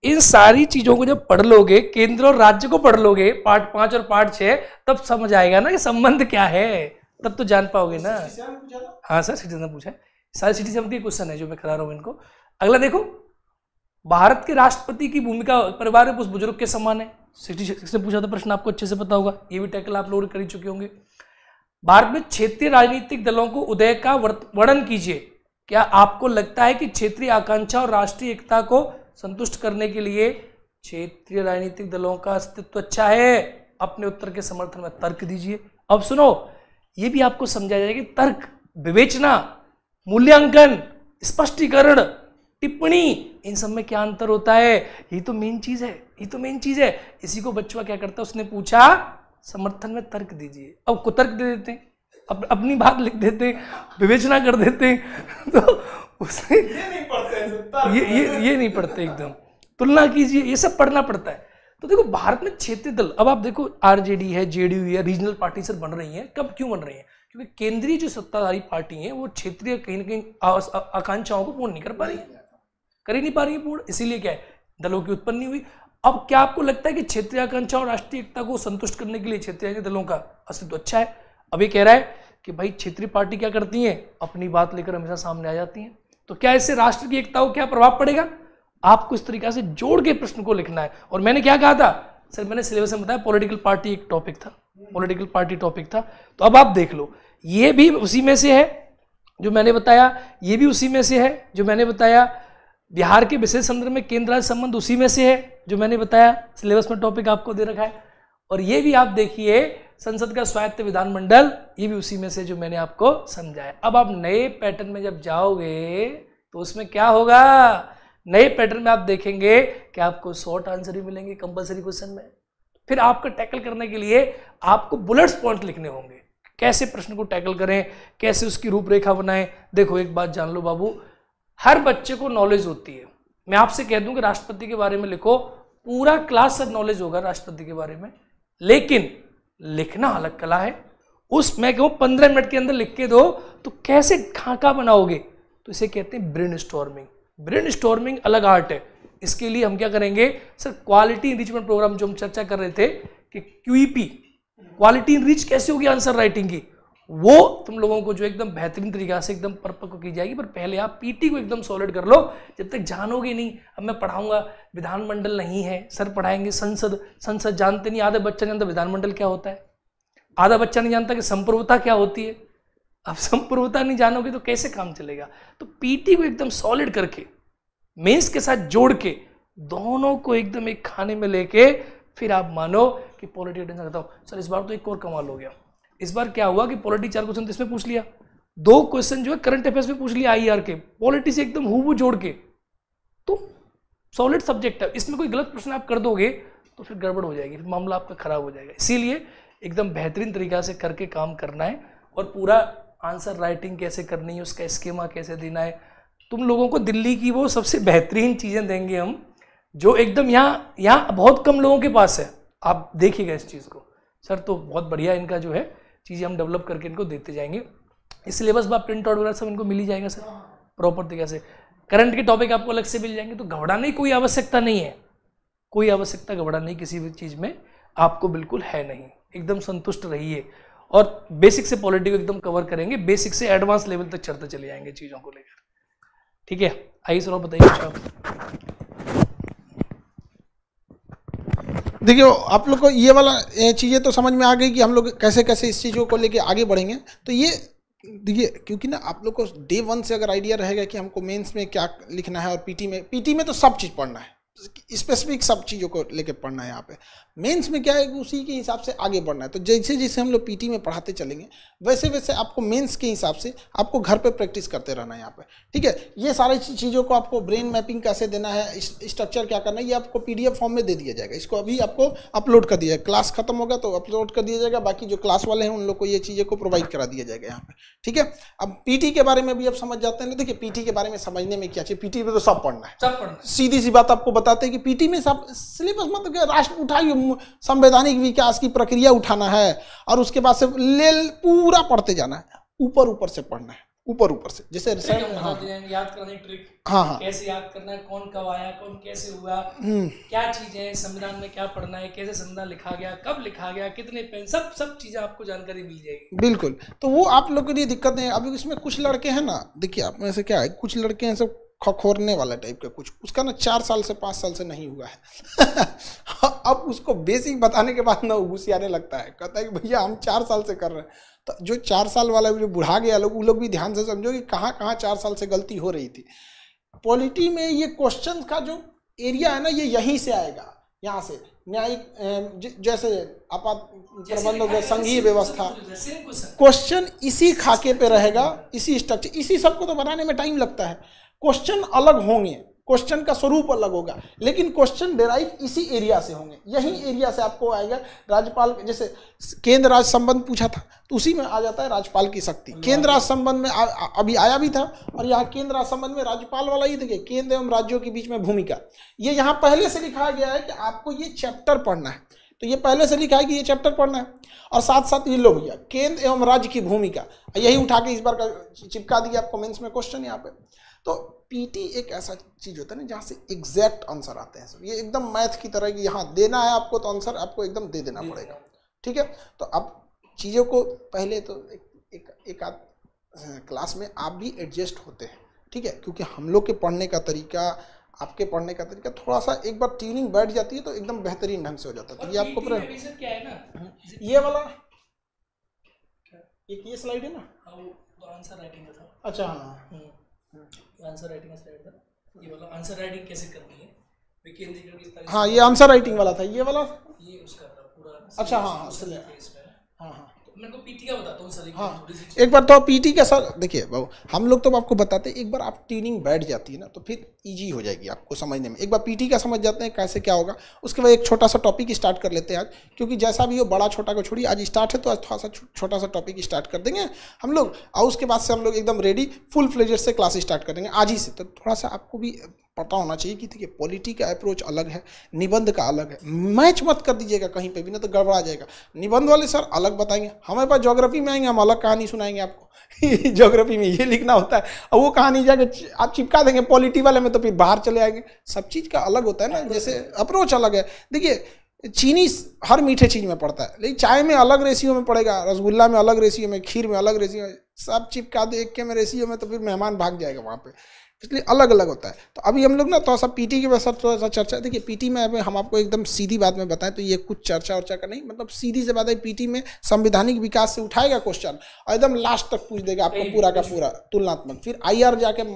इन सारी चीजों को जब पढ़ लोगे केंद्र और राज्य को पढ़ लोगे पार्ट पांच और पार्ट छह तब समझ आएगा ना कि संबंध क्या है तब तो जान पाओगे ना हाँ सर सिटीजन ने पूछा है सारे सिटीजन के क्वेश्चन है जो मैं खड़ा रहा हूँ इनको अगला देखो भारत के राष्ट्रपति की भूमिका परिवार में उस बुजुर्ग के समान है सिटी से पूछा था प्रश्न आपको अच्छे से पता होगा ये भी टैकल आप लोग कर ही चुके होंगे भारत में क्षेत्रीय राजनीतिक दलों को उदय का वर्णन कीजिए क्या आपको लगता है कि क्षेत्रीय आकांक्षा और राष्ट्रीय एकता को संतुष्ट करने के लिए क्षेत्रीय राजनीतिक दलों का अस्तित्व अच्छा है अपने उत्तर के समर्थन में तर्क दीजिए अब सुनो ये भी आपको समझा जाएगा कि तर्क विवेचना मूल्यांकन स्पष्टीकरण टिप्पणी इन सब में क्या अंतर होता है ये तो मेन चीज है ये तो मेन चीज है इसी को बच्चवा क्या करता है उसने पूछा समर्थन में तर्क दीजिए अब को तर्क दे देते हैं अप, अपनी बात लिख देते हैं विवेचना कर देते हैं तो उसमें ये नहीं पढ़ते ये ये ये नहीं पढ़ते एकदम तुलना कीजिए ये सब पढ़ना पड़ता है तो देखो भारत में क्षेत्रीय दल अब आप देखो आरजेडी है जेडीयू है रीजनल पार्टी सर बन रही है कब क्यों बन रही है क्योंकि केंद्रीय जो सत्ताधारी पार्टी है वो क्षेत्रीय कहीं ना कहीं आकांक्षाओं को पूर्ण नहीं कर पा रही है कर ही नहीं पा रही है पूर्ण इसीलिए क्या है दलों की नहीं हुई अब क्या आपको लगता है कि क्षेत्रीय आकांक्षा और राष्ट्रीय एकता को संतुष्ट करने के लिए क्षेत्रीय दलों का अस्तित्व अच्छा है अभी कह रहा है कि भाई क्षेत्रीय पार्टी क्या करती है अपनी बात लेकर हमेशा सामने आ जाती है तो क्या इससे राष्ट्र की एकता को क्या प्रभाव पड़ेगा आपको इस तरीके से जोड़ के प्रश्न को लिखना है और मैंने क्या कहा था सर मैंने सिलेबस में बताया पॉलिटिकल पार्टी एक टॉपिक था पॉलिटिकल पार्टी टॉपिक था तो अब आप देख लो ये भी उसी में से है जो मैंने बताया ये भी उसी में से है जो मैंने बताया बिहार के विशेष संदर्भ में केंद्र राज्य संबंध उसी में से है जो मैंने बताया सिलेबस में टॉपिक आपको दे रखा है और ये भी आप देखिए संसद का स्वायत्त विधानमंडल ये भी उसी में से जो मैंने आपको समझाया अब आप नए पैटर्न में जब जाओगे तो उसमें क्या होगा नए पैटर्न में आप देखेंगे कि आपको शॉर्ट आंसर ही मिलेंगे कंपलसरी क्वेश्चन में फिर आपको टैकल करने के लिए आपको बुलेट्स पॉइंट लिखने होंगे कैसे प्रश्न को टैकल करें कैसे उसकी रूपरेखा बनाएं देखो एक बात जान लो बाबू हर बच्चे को नॉलेज होती है मैं आपसे कह दूं कि राष्ट्रपति के बारे में लिखो पूरा क्लास सब नॉलेज होगा राष्ट्रपति के बारे में लेकिन लिखना अलग कला है उस मैं कहूँ पंद्रह मिनट के अंदर लिख के दो तो कैसे खाका बनाओगे तो इसे कहते हैं ब्रेन स्टॉर्मिंग ब्रेन स्टॉर्मिंग अलग आर्ट है इसके लिए हम क्या करेंगे सर क्वालिटी इनरिचमेंट प्रोग्राम जो हम चर्चा कर रहे थे कि क्यूपी क्वालिटी इनरिच कैसे होगी आंसर राइटिंग की वो तुम लोगों को जो एकदम बेहतरीन तरीक़ा से एकदम परपक्व की जाएगी पर पहले आप पीटी को एकदम सॉलिड कर लो जब तक जानोगे नहीं अब मैं पढ़ाऊंगा विधानमंडल नहीं है सर पढ़ाएंगे संसद संसद जानते नहीं आधा बच्चा जानता विधानमंडल क्या होता है आधा बच्चा नहीं जानता कि संप्रभुता क्या होती है अब संप्रभुता नहीं जानोगे तो कैसे काम चलेगा तो पीटी को एकदम सॉलिड करके मेंस के साथ जोड़ के दोनों को एकदम एक खाने में लेके फिर आप मानो कि पॉलिटिकल करता हूँ सर इस बार तो एक और कमाल हो गया इस बार क्या हुआ कि पॉलिटी चार क्वेश्चन तो इसमें पूछ लिया दो क्वेश्चन जो है करंट अफेयर्स में पूछ लिया आई e के पॉलिटी से एकदम हु जोड़ के तो सॉलिड सब्जेक्ट है इसमें कोई गलत प्रश्न आप कर दोगे तो फिर गड़बड़ हो जाएगी फिर मामला आपका खराब हो जाएगा इसीलिए एकदम बेहतरीन तरीका से करके काम करना है और पूरा आंसर राइटिंग कैसे करनी है उसका स्कीमा कैसे देना है तुम लोगों को दिल्ली की वो सबसे बेहतरीन चीज़ें देंगे हम जो एकदम यहाँ यहाँ बहुत कम लोगों के पास है आप देखिएगा इस चीज़ को सर तो बहुत बढ़िया इनका जो है चीज़ें हम डेवलप करके इनको देते जाएंगे इस सिलेबस में प्रिंट आउट वगैरह सब इनको मिल ही जाएगा सर प्रॉपर तरीके से करंट के टॉपिक आपको अलग से मिल जाएंगे तो घबराने की कोई आवश्यकता नहीं है कोई आवश्यकता घबराने की किसी भी चीज़ में आपको बिल्कुल है नहीं एकदम संतुष्ट रहिए और बेसिक से पॉलिटी को एकदम कवर करेंगे बेसिक से एडवांस लेवल तक चढ़ते चले जाएंगे चीज़ों को लेकर ठीक है आइए सर और बताइए देखियो आप लोग को ये वाला चीज़ें तो समझ में आ गई कि हम लोग कैसे कैसे इस चीज़ों को लेके आगे बढ़ेंगे तो ये देखिए क्योंकि ना आप लोग को डे वन से अगर आइडिया रहेगा कि हमको मेंस में क्या लिखना है और पीटी में पीटी में तो सब चीज़ पढ़ना है स्पेसिफिक सब चीज़ों को लेके पढ़ना है यहाँ पे मेंस में क्या है कि उसी के हिसाब से आगे बढ़ना है तो जैसे जैसे हम लोग पीटी में पढ़ाते चलेंगे वैसे वैसे आपको मेंस के हिसाब से आपको घर पे प्रैक्टिस करते रहना है यहाँ पे ठीक है ये सारी चीज़ों को आपको ब्रेन मैपिंग कैसे देना है स्ट्रक्चर क्या करना है ये आपको पी फॉर्म में दे दिया जाएगा इसको अभी आपको अपलोड कर दिया जाएगा क्लास खत्म होगा तो अपलोड कर दिया जाएगा बाकी जो क्लास वाले हैं उन लोग को ये चीज़ें को प्रोवाइड करा दिया जाएगा यहाँ पे ठीक है अब पीटी के बारे में भी आप समझ जाते हैं देखिए पीटी के बारे में समझने में क्या चाहिए पीटी में तो सब पढ़ना है सब सीधी सी बात आपको बताते हैं कि पीटी में सब सिलेबस मतलब राष्ट्र उठाइए संवैधानिक विकास की प्रक्रिया उठाना है और उसके बाद से ले पूरा पढ़ते जाना है ऊपर ऊपर से पढ़ना है ऊपर ऊपर से जैसे हाँ याद करने ट्रिक हाँ हाँ कैसे याद करना है कौन कब आया कौन कैसे हुआ हम्म। क्या चीजें हैं संविधान में क्या पढ़ना है कैसे संविधान लिखा गया कब लिखा गया कितने पेन सब सब चीजें आपको जानकारी मिल जाएगी बिल्कुल तो वो आप लोग के लिए दिक्कत नहीं अभी इसमें कुछ लड़के हैं ना देखिए आप में से क्या है कुछ लड़के हैं सब खखोरने वाला टाइप का कुछ उसका ना चार साल से पाँच साल से नहीं हुआ है हाँ, अब उसको बेसिक बताने के बाद ना घुसी आने लगता है कहता है कि भैया हम चार साल से कर रहे हैं तो जो चार साल वाला जो बुढ़ा गया लोग वो लोग भी ध्यान से समझो कि कहाँ कहाँ चार साल से गलती हो रही थी पॉलिटी में ये क्वेश्चन का जो एरिया है ना ये यहीं से आएगा यहाँ से न्यायिक जैसे आपात के संघीय व्यवस्था क्वेश्चन इसी खाके पे रहेगा इसी स्ट्रक्चर इसी सबको तो बनाने में टाइम लगता है क्वेश्चन अलग होंगे क्वेश्चन का स्वरूप अलग होगा लेकिन क्वेश्चन डेराइव इसी एरिया से होंगे यही एरिया से आपको आएगा राज्यपाल जैसे केंद्र राज्य संबंध पूछा था तो उसी में आ जाता है राज्यपाल की शक्ति हाँ। केंद्र राज्य संबंध में आ, आ, अभी आया भी था और यहाँ केंद्र राज्य संबंध में राज्यपाल वाला ही देखिए केंद्र एवं राज्यों के बीच में भूमिका ये यहाँ पहले से लिखा गया है कि आपको ये चैप्टर पढ़ना है तो ये पहले से लिखा है कि ये चैप्टर पढ़ना है और साथ साथ ये लो भैया केंद्र एवं राज्य की भूमिका यही उठा के इस बार का चिपका दिया आपको कमेंट्स में क्वेश्चन यहाँ पे तो पीटी एक ऐसा चीज़ होता है ना जहाँ से एग्जैक्ट आंसर आते हैं ये एकदम मैथ की तरह कि यहाँ देना है आपको तो आंसर आपको एकदम दे देना पड़ेगा ठीक है तो आप चीज़ों को पहले तो एक एक, एक आध क्लास में आप भी एडजस्ट होते हैं ठीक है क्योंकि हम लोग के पढ़ने का तरीका आपके पढ़ने का तरीका थोड़ा सा एक बार ट्यूनिंग बैठ जाती है तो एकदम बेहतरीन ढंग से हो जाता है तो ये आपको क्या है ना हम्म, ये वाला एक ये स्लाइड है ना आंसर हाँ, राइटिंग तो था अच्छा हाँ, हाँ, हाँ। आंसर राइटिंग स्लाइड था ये वाला आंसर राइटिंग कैसे करनी है हाँ ये आंसर राइटिंग वाला था ये वाला ये उसका पूरा अच्छा हाँ, हाँ हाँ हाँ हाँ एक, हाँ, एक बार तो पीटी का सर देखिए बाबू हम लोग तो आपको बताते हैं एक बार आप ट्यूनिंग बैठ जाती है ना तो फिर इजी हो जाएगी आपको समझने में एक बार पीटी का समझ जाते हैं कैसे क्या होगा उसके बाद एक छोटा सा टॉपिक स्टार्ट कर लेते हैं आज क्योंकि जैसा भी हो बड़ा छोटा को छोड़िए आज स्टार्ट है तो आज थोड़ा सा छोटा सा टॉपिक स्टार्ट कर देंगे हम लोग और उसके बाद से हम लोग एकदम रेडी फुल फ्लेजर से क्लास स्टार्ट कर देंगे आज ही से तो थोड़ा सा आपको भी पता होना चाहिए कि देखिए पॉलिटी का अप्रोच अलग है निबंध का अलग है मैच मत कर दीजिएगा कहीं पे भी ना तो गड़बड़ा जाएगा निबंध वाले सर अलग बताएंगे हमारे पास ज्योग्राफी में आएंगे हम अलग कहानी सुनाएंगे आपको ज्योग्राफी में ये लिखना होता है और वो कहानी जाके आप चिपका देंगे पॉलिटी वाले में तो फिर बाहर चले आएंगे सब चीज़ का अलग होता है ना जैसे अप्रोच अलग है देखिए चीनी हर मीठे चीज़ में पड़ता है लेकिन चाय में अलग रेशियो में पड़ेगा रसगुल्ला में अलग रेशियो में खीर में अलग रेशियो में सब चिपका दो एक के में रेशियो में तो फिर मेहमान भाग जाएगा वहाँ पे इसलिए अलग अलग होता है तो अभी हम लोग ना थोड़ा सा पीटी के वैसा थोड़ा सा चर्चा देखिए पीटी में अभी हम आपको एकदम सीधी बात में बताएं तो ये कुछ चर्चा और का नहीं मतलब सीधी से बात है पीटी में संविधानिक विकास से उठाएगा क्वेश्चन और एकदम लास्ट तक पूछ देगा आपको पूरा का पूरा तुलनात्मक फिर आई जाके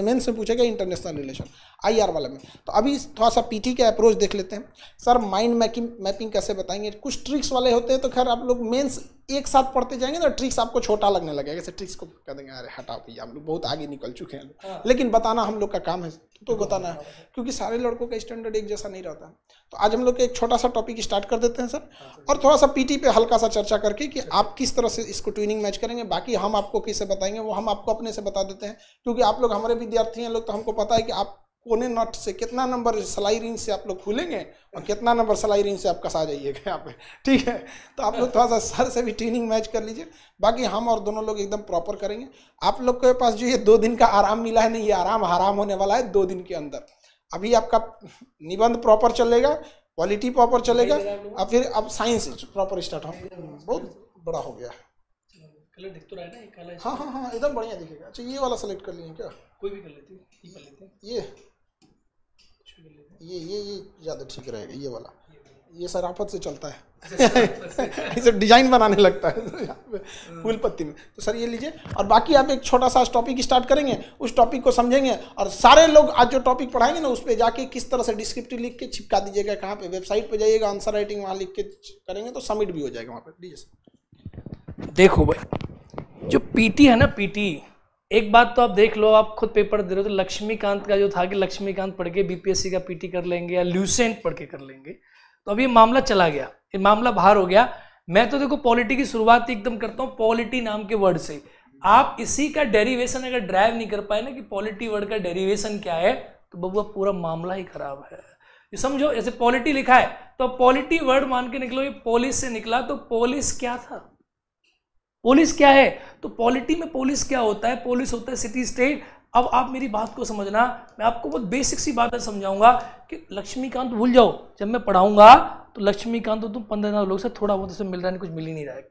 एम से पूछेगा इंटरनेशनल रिलेशन आईआर वाले में तो अभी थोड़ा सा पीटी का अप्रोच देख लेते हैं सर माइंड मैकिंग मैपिंग कैसे बताएंगे कुछ ट्रिक्स वाले होते हैं तो खैर आप लोग मेंस एक साथ पढ़ते जाएंगे ना तो ट्रिक्स आपको छोटा लगने लगेगा जैसे ट्रिक्स को कह देंगे अरे हटाओ भैया हम लोग बहुत आगे निकल चुके हैं हाँ। लेकिन बताना हम लोग का काम है तो बताना है क्योंकि सारे लड़कों का स्टैंडर्ड एक जैसा नहीं रहता तो आज हम लोग एक छोटा सा टॉपिक स्टार्ट कर देते हैं हाँ, सर और थोड़ा सा पीटी पे हल्का सा चर्चा करके कि आप किस तरह से इसको ट्विनिंग मैच करेंगे बाकी हम आपको किससे बताएंगे वो हम आपको अपने से बता देते हैं क्योंकि आप लोग हमारे विद्यार्थी हैं लोग तो हमको पता है कि आप कोने नट से कितना नंबर सलाई रिंग से आप लोग खुलेंगे और कितना नंबर सलाई रिंग से आप कसा जाइएगा यहाँ पे ठीक है तो आप लोग थोड़ा सा सर से भी ट्रेनिंग मैच कर लीजिए बाकी हम और दोनों लोग एकदम प्रॉपर करेंगे आप लोग के पास जो ये दो दिन का आराम मिला है ना ये आराम हराम होने वाला है दो दिन के अंदर अभी आपका निबंध प्रॉपर चलेगा क्वालिटी प्रॉपर चलेगा अब फिर अब साइंस प्रॉपर स्टार्ट हो बहुत बड़ा हो गया तो हाँ, हाँ हाँ हाँ एकदम बढ़िया दिखेगा अच्छा ये वाला सेलेक्ट कर लिए क्या कोई भी कर लेते हैं ये ये ये ये ज़्यादा ठीक रहेगा ये वाला ये सराफत से चलता है अच्छा, ये सब डिजाइन बनाने लगता है हाँ। फूल पत्ती में तो सर ये लीजिए और बाकी आप एक छोटा सा टॉपिक स्टार्ट करेंगे उस टॉपिक को समझेंगे और सारे लोग आज जो टॉपिक पढ़ाएंगे ना उस पर जाके किस तरह से डिस्क्रिप्टिव लिख के छिपका दीजिएगा कहाँ पे वेबसाइट पे जाइएगा आंसर राइटिंग वहाँ लिख के करेंगे तो सबमिट भी हो जाएगा वहाँ पर लीजिए देखो भाई जो पी है ना पीटी एक बात तो आप देख लो आप खुद पेपर दे रहे हो तो लक्ष्मीकांत का जो था कि लक्ष्मीकांत पढ़ के बीपीएससी का पीटी कर लेंगे या ल्यूसेंट पढ़ के कर लेंगे तो अब ये मामला चला गया ये मामला बाहर हो गया मैं तो देखो पॉलिटी की शुरुआत एकदम करता हूँ पॉलिटी नाम के वर्ड से आप इसी का डेरिवेशन अगर ड्राइव नहीं कर पाए ना कि पॉलिटी वर्ड का डेरिवेशन क्या है तो बबुआ पूरा मामला ही खराब है ये समझो ऐसे पॉलिटी लिखा है तो पॉलिटी वर्ड मान के निकलो ये पॉलिस से निकला तो पॉलिस क्या था पुलिस क्या है तो पॉलिटी में पुलिस क्या होता है पुलिस होता है सिटी स्टेट अब आप मेरी बात को समझना मैं आपको बहुत बेसिक सी बात समझाऊंगा कि लक्ष्मीकांत भूल जाओ जब मैं पढ़ाऊंगा तो लक्ष्मीकांत तो तुम पंद्रह लोग से थोड़ा बहुत उसे मिल रहा है कुछ मिल ही नहीं रहा है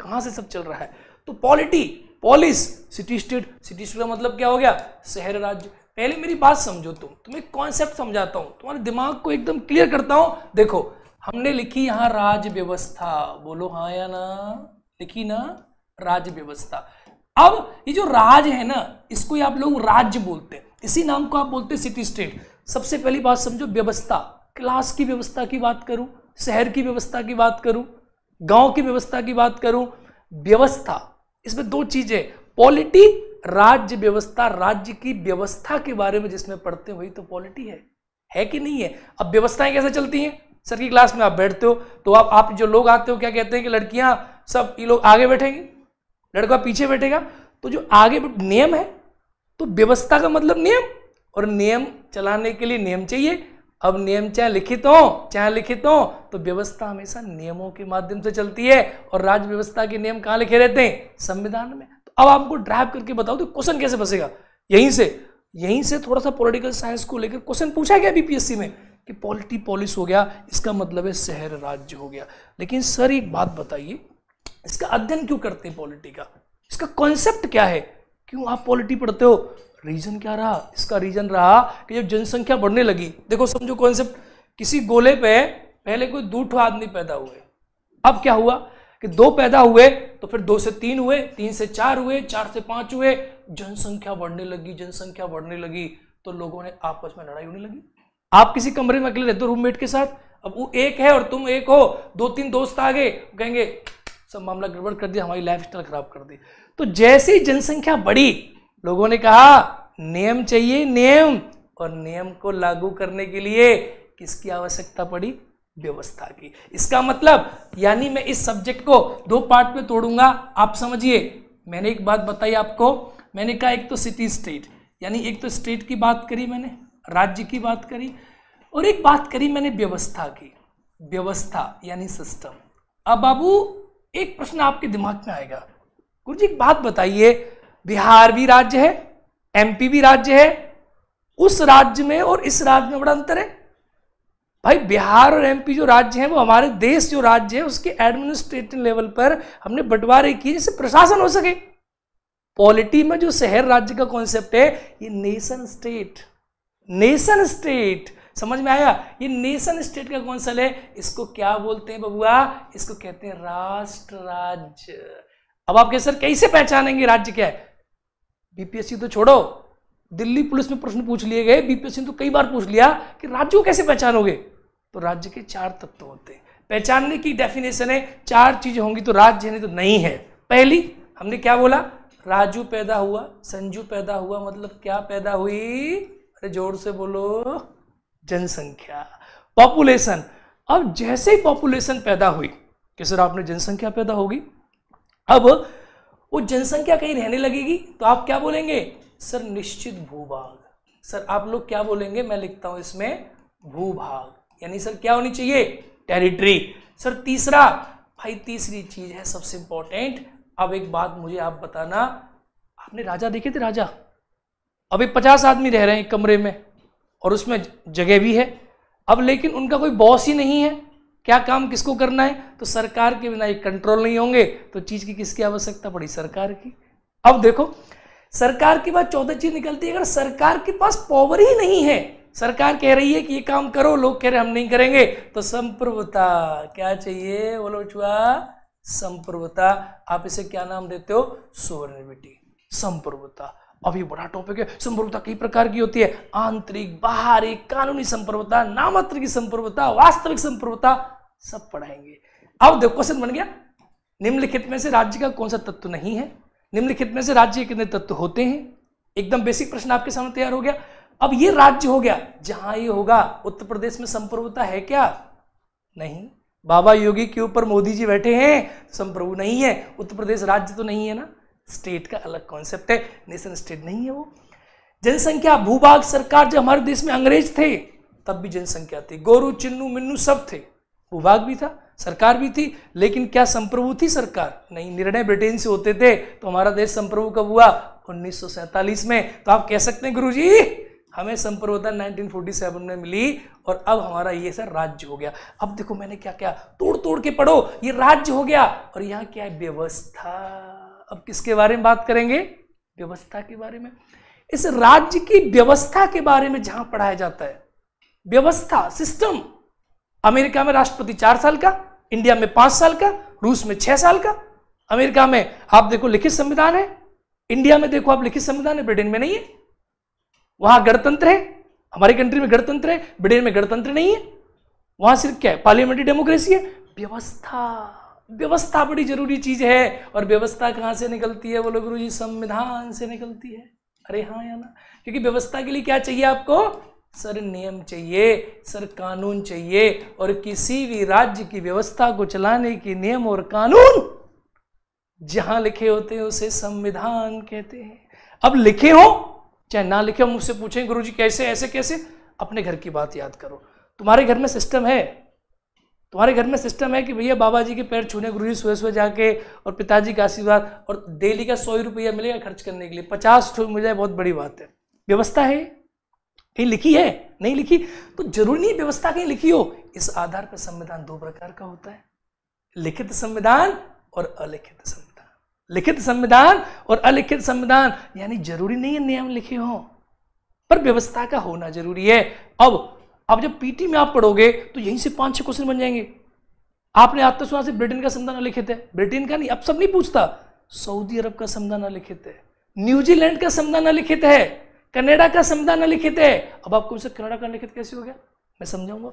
कहाँ से सब चल रहा है तो polity polis city state city state का मतलब क्या हो गया शहर राज्य पहले मेरी बात समझो तुम तुम्हें कॉन्सेप्ट समझाता हूँ तुम्हारे दिमाग को एकदम क्लियर करता हूँ देखो हमने लिखी यहाँ राज्य व्यवस्था बोलो हाँ या ना लिखी ना राज्य व्यवस्था अब ये जो राज है ना इसको आप लोग राज्य बोलते हैं इसी नाम को आप बोलते हैं सिटी स्टेट सबसे पहली बात समझो व्यवस्था क्लास की व्यवस्था की बात करूं शहर की व्यवस्था की बात करूं गांव की व्यवस्था की बात करूं व्यवस्था इसमें दो चीजें पॉलिटी राज्य व्यवस्था राज्य की व्यवस्था के बारे में जिसमें पढ़ते हो वही तो पॉलिटी है है कि नहीं है अब व्यवस्थाएं कैसे चलती हैं सर की क्लास में आप बैठते हो तो आप आप जो लोग आते हो क्या कहते हैं कि लड़कियां सब ये लोग आगे बैठेंगे लड़का पीछे बैठेगा तो जो आगे नियम है तो व्यवस्था का मतलब नियम और नियम चलाने के लिए नियम चाहिए अब नियम चाहे लिखित हो चाहे लिखित हो तो व्यवस्था हमेशा नियमों के माध्यम से चलती है और राज्य व्यवस्था के नियम कहाँ लिखे रहते हैं संविधान में तो अब आपको ड्राइव करके बताओ तो क्वेश्चन कैसे बसेगा यहीं से यहीं से थोड़ा सा पॉलिटिकल साइंस को लेकर क्वेश्चन पूछा गया बीपीएससी में कि पॉलिटी पॉलिस हो गया इसका मतलब है शहर राज्य हो गया लेकिन सर एक बात बताइए इसका अध्ययन क्यों करते हैं पॉलिटी का इसका कॉन्सेप्ट क्या है क्यों आप पॉलिटी पढ़ते हो रीजन क्या रहा इसका रीजन रहा कि जब जनसंख्या बढ़ने लगी देखो समझो कॉन्सेप्ट किसी गोले पे पहले कोई दो ठो आदमी पैदा हुए अब क्या हुआ कि दो पैदा हुए तो फिर दो से तीन हुए तीन से चार हुए चार से पांच हुए जनसंख्या बढ़ने लगी जनसंख्या बढ़ने लगी तो लोगों ने आपस में लड़ाई होने लगी आप किसी कमरे में अकेले रहते हो रूममेट के साथ अब वो एक है और तुम एक हो दो तीन दोस्त आ गए कहेंगे सब मामला गड़बड़ कर दिया हमारी लाइफ स्टाइल खराब कर दी तो जैसे ही जनसंख्या बढ़ी लोगों ने कहा नियम चाहिए नियम और नियम को लागू करने के लिए किसकी आवश्यकता पड़ी व्यवस्था की इसका मतलब यानी मैं इस सब्जेक्ट को दो पार्ट में तोड़ूंगा आप समझिए मैंने एक बात बताई आपको मैंने कहा एक तो सिटी स्टेट यानी एक तो स्टेट की बात करी मैंने राज्य की बात करी और एक बात करी मैंने व्यवस्था की व्यवस्था यानी सिस्टम अब बाबू एक प्रश्न आपके दिमाग में आएगा गुरु जी एक बात बताइए बिहार भी राज्य है एमपी भी राज्य है उस राज्य में और इस राज्य में बड़ा अंतर है भाई बिहार और एमपी जो राज्य हैं वो हमारे देश जो राज्य है उसके एडमिनिस्ट्रेटिव लेवल पर हमने बंटवारे किए जिससे प्रशासन हो सके पॉलिटी में जो शहर राज्य का कॉन्सेप्ट है ये नेशन स्टेट नेशन स्टेट समझ में आया ये नेशन स्टेट का कौंसल है इसको क्या बोलते हैं बबुआ इसको कहते हैं राष्ट्र राज्य अब आप कह सर कैसे पहचानेंगे राज्य क्या है बीपीएससी तो छोड़ो दिल्ली पुलिस में प्रश्न पूछ लिए गए बीपीएससी ने तो कई बार पूछ लिया कि राज्य को कैसे पहचानोगे तो राज्य के चार तत्व होते हैं पहचानने की डेफिनेशन है चार चीजें होंगी तो राज्य नहीं तो नहीं है पहली हमने क्या बोला राजू पैदा हुआ संजू पैदा हुआ मतलब क्या पैदा हुई अरे जोर से बोलो जनसंख्या पॉपुलेशन अब जैसे ही पॉपुलेशन पैदा हुई कि सर आपने जनसंख्या पैदा होगी अब वो जनसंख्या कहीं रहने लगेगी तो आप क्या बोलेंगे सर निश्चित भूभाग सर आप लोग क्या बोलेंगे मैं लिखता हूं इसमें भूभाग यानी सर क्या होनी चाहिए टेरिटरी सर तीसरा भाई तीसरी चीज है सबसे इंपॉर्टेंट अब एक बात मुझे आप बताना आपने राजा देखे थे राजा अभी पचास आदमी रह रहे हैं कमरे में और उसमें जगह भी है अब लेकिन उनका कोई बॉस ही नहीं है क्या काम किसको करना है तो सरकार के बिना एक कंट्रोल नहीं होंगे तो चीज़ की किसकी आवश्यकता पड़ी सरकार की अब देखो सरकार के बाद चौदह चीज निकलती है अगर सरकार के पास पावर ही नहीं है सरकार कह रही है कि ये काम करो लोग कह रहे हम नहीं करेंगे तो संप्रभुता क्या चाहिए बोलो चुआ संप्रभुता आप इसे क्या नाम देते हो सोवरेनिटी संप्रभुता अब ये बड़ा टॉपिक है संप्रभुता कई प्रकार की होती है आंतरिक बाहरी कानूनी संप्रभुता नामात्र की संप्रभुता वास्तविक संप्रभुता सब पढ़ाएंगे अब देखो क्वेश्चन बन गया निम्नलिखित में से राज्य का कौन सा तत्व नहीं है निम्नलिखित में से राज्य के कितने तत्व होते हैं एकदम बेसिक प्रश्न आपके सामने तैयार हो गया अब ये राज्य हो गया जहां ये होगा उत्तर प्रदेश में संप्रभुता है क्या नहीं बाबा योगी के ऊपर मोदी जी बैठे हैं संप्रभु नहीं है उत्तर प्रदेश राज्य तो नहीं है ना स्टेट का अलग कॉन्सेप्ट है नेशन स्टेट नहीं है वो जनसंख्या भूभाग सरकार जब हमारे देश में अंग्रेज थे तब भी जनसंख्या थी गोरु चिन्नू मिन्नू सब थे भूभाग भी था सरकार भी थी लेकिन क्या संप्रभु थी सरकार नहीं निर्णय ब्रिटेन से होते थे तो हमारा देश संप्रभु कब हुआ उन्नीस में तो आप कह सकते हैं गुरु जी हमें संप्रभुता 1947 में मिली और अब हमारा ये सर राज्य हो गया अब देखो मैंने क्या क्या तोड़ तोड़ के पढ़ो ये राज्य हो गया और यहाँ क्या है व्यवस्था अब किसके बारे में बात करेंगे व्यवस्था के बारे में इस राज्य की व्यवस्था के बारे में जहां पढ़ाया जाता है व्यवस्था सिस्टम अमेरिका में राष्ट्रपति चार साल का इंडिया में पांच साल का रूस में छह साल का अमेरिका में आप देखो लिखित संविधान है इंडिया में देखो आप लिखित संविधान है ब्रिटेन में नहीं है वहां गणतंत्र है हमारी कंट्री में गणतंत्र है ब्रिटेन में गणतंत्र नहीं है वहां सिर्फ क्या है पार्लियामेंट्री डेमोक्रेसी है व्यवस्था व्यवस्था बड़ी जरूरी चीज है और व्यवस्था कहाँ से निकलती है बोलो गुरु जी संविधान से निकलती है अरे हाँ या ना क्योंकि व्यवस्था के लिए क्या चाहिए आपको सर नियम चाहिए सर कानून चाहिए और किसी भी राज्य की व्यवस्था को चलाने के नियम और कानून जहां लिखे होते हैं उसे संविधान कहते हैं अब लिखे हो चाहे ना लिखे हो मुझसे पूछें गुरु जी कैसे ऐसे कैसे अपने घर की बात याद करो तुम्हारे घर में सिस्टम है तुम्हारे घर में सिस्टम है कि भैया बाबा जी के पैर छूने गुरु जी सुबह सुबह जाके और पिताजी का आशीर्वाद और डेली का सौ रुपया मिलेगा खर्च करने के लिए पचास मुझे बहुत बड़ी बात है व्यवस्था है कहीं लिखी है नहीं लिखी तो जरूरी नहीं व्यवस्था कहीं लिखी हो इस आधार पर संविधान दो प्रकार का होता है लिखित संविधान और अलिखित संविधान लिखित संविधान और अलिखित संविधान यानी जरूरी नहीं है नियम लिखे हो पर व्यवस्था का होना जरूरी है अब अब जब पीटी में आप पढ़ोगे तो यहीं से पांच छह क्वेश्चन बन जाएंगे आपने आज तक सुना से ब्रिटेन का संविधान लिखित है ब्रिटेन का नहीं अब सब नहीं पूछता सऊदी अरब का संविधान लिखित है न्यूजीलैंड का संविधान लिखित है कनाडा का संविधान लिखित है अब आपको कनाडा का लिखित कैसे हो गया मैं समझाऊंगा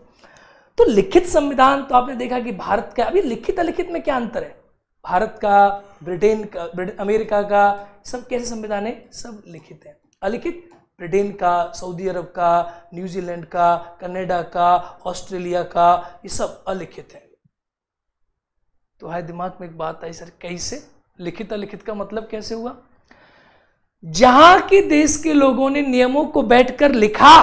तो लिखित संविधान तो आपने देखा कि भारत का अभी लिखित अलिखित में क्या अंतर है भारत का ब्रिटेन का ब्रिटेन अमेरिका का सब कैसे संविधान है सब लिखित है अलिखित ब्रिटेन का सऊदी अरब का न्यूजीलैंड का कनाडा का ऑस्ट्रेलिया का ये सब अलिखित है तो हाई दिमाग में एक बात आई सर कैसे लिखित अलिखित का मतलब कैसे हुआ जहां के देश के लोगों ने नियमों को बैठकर लिखा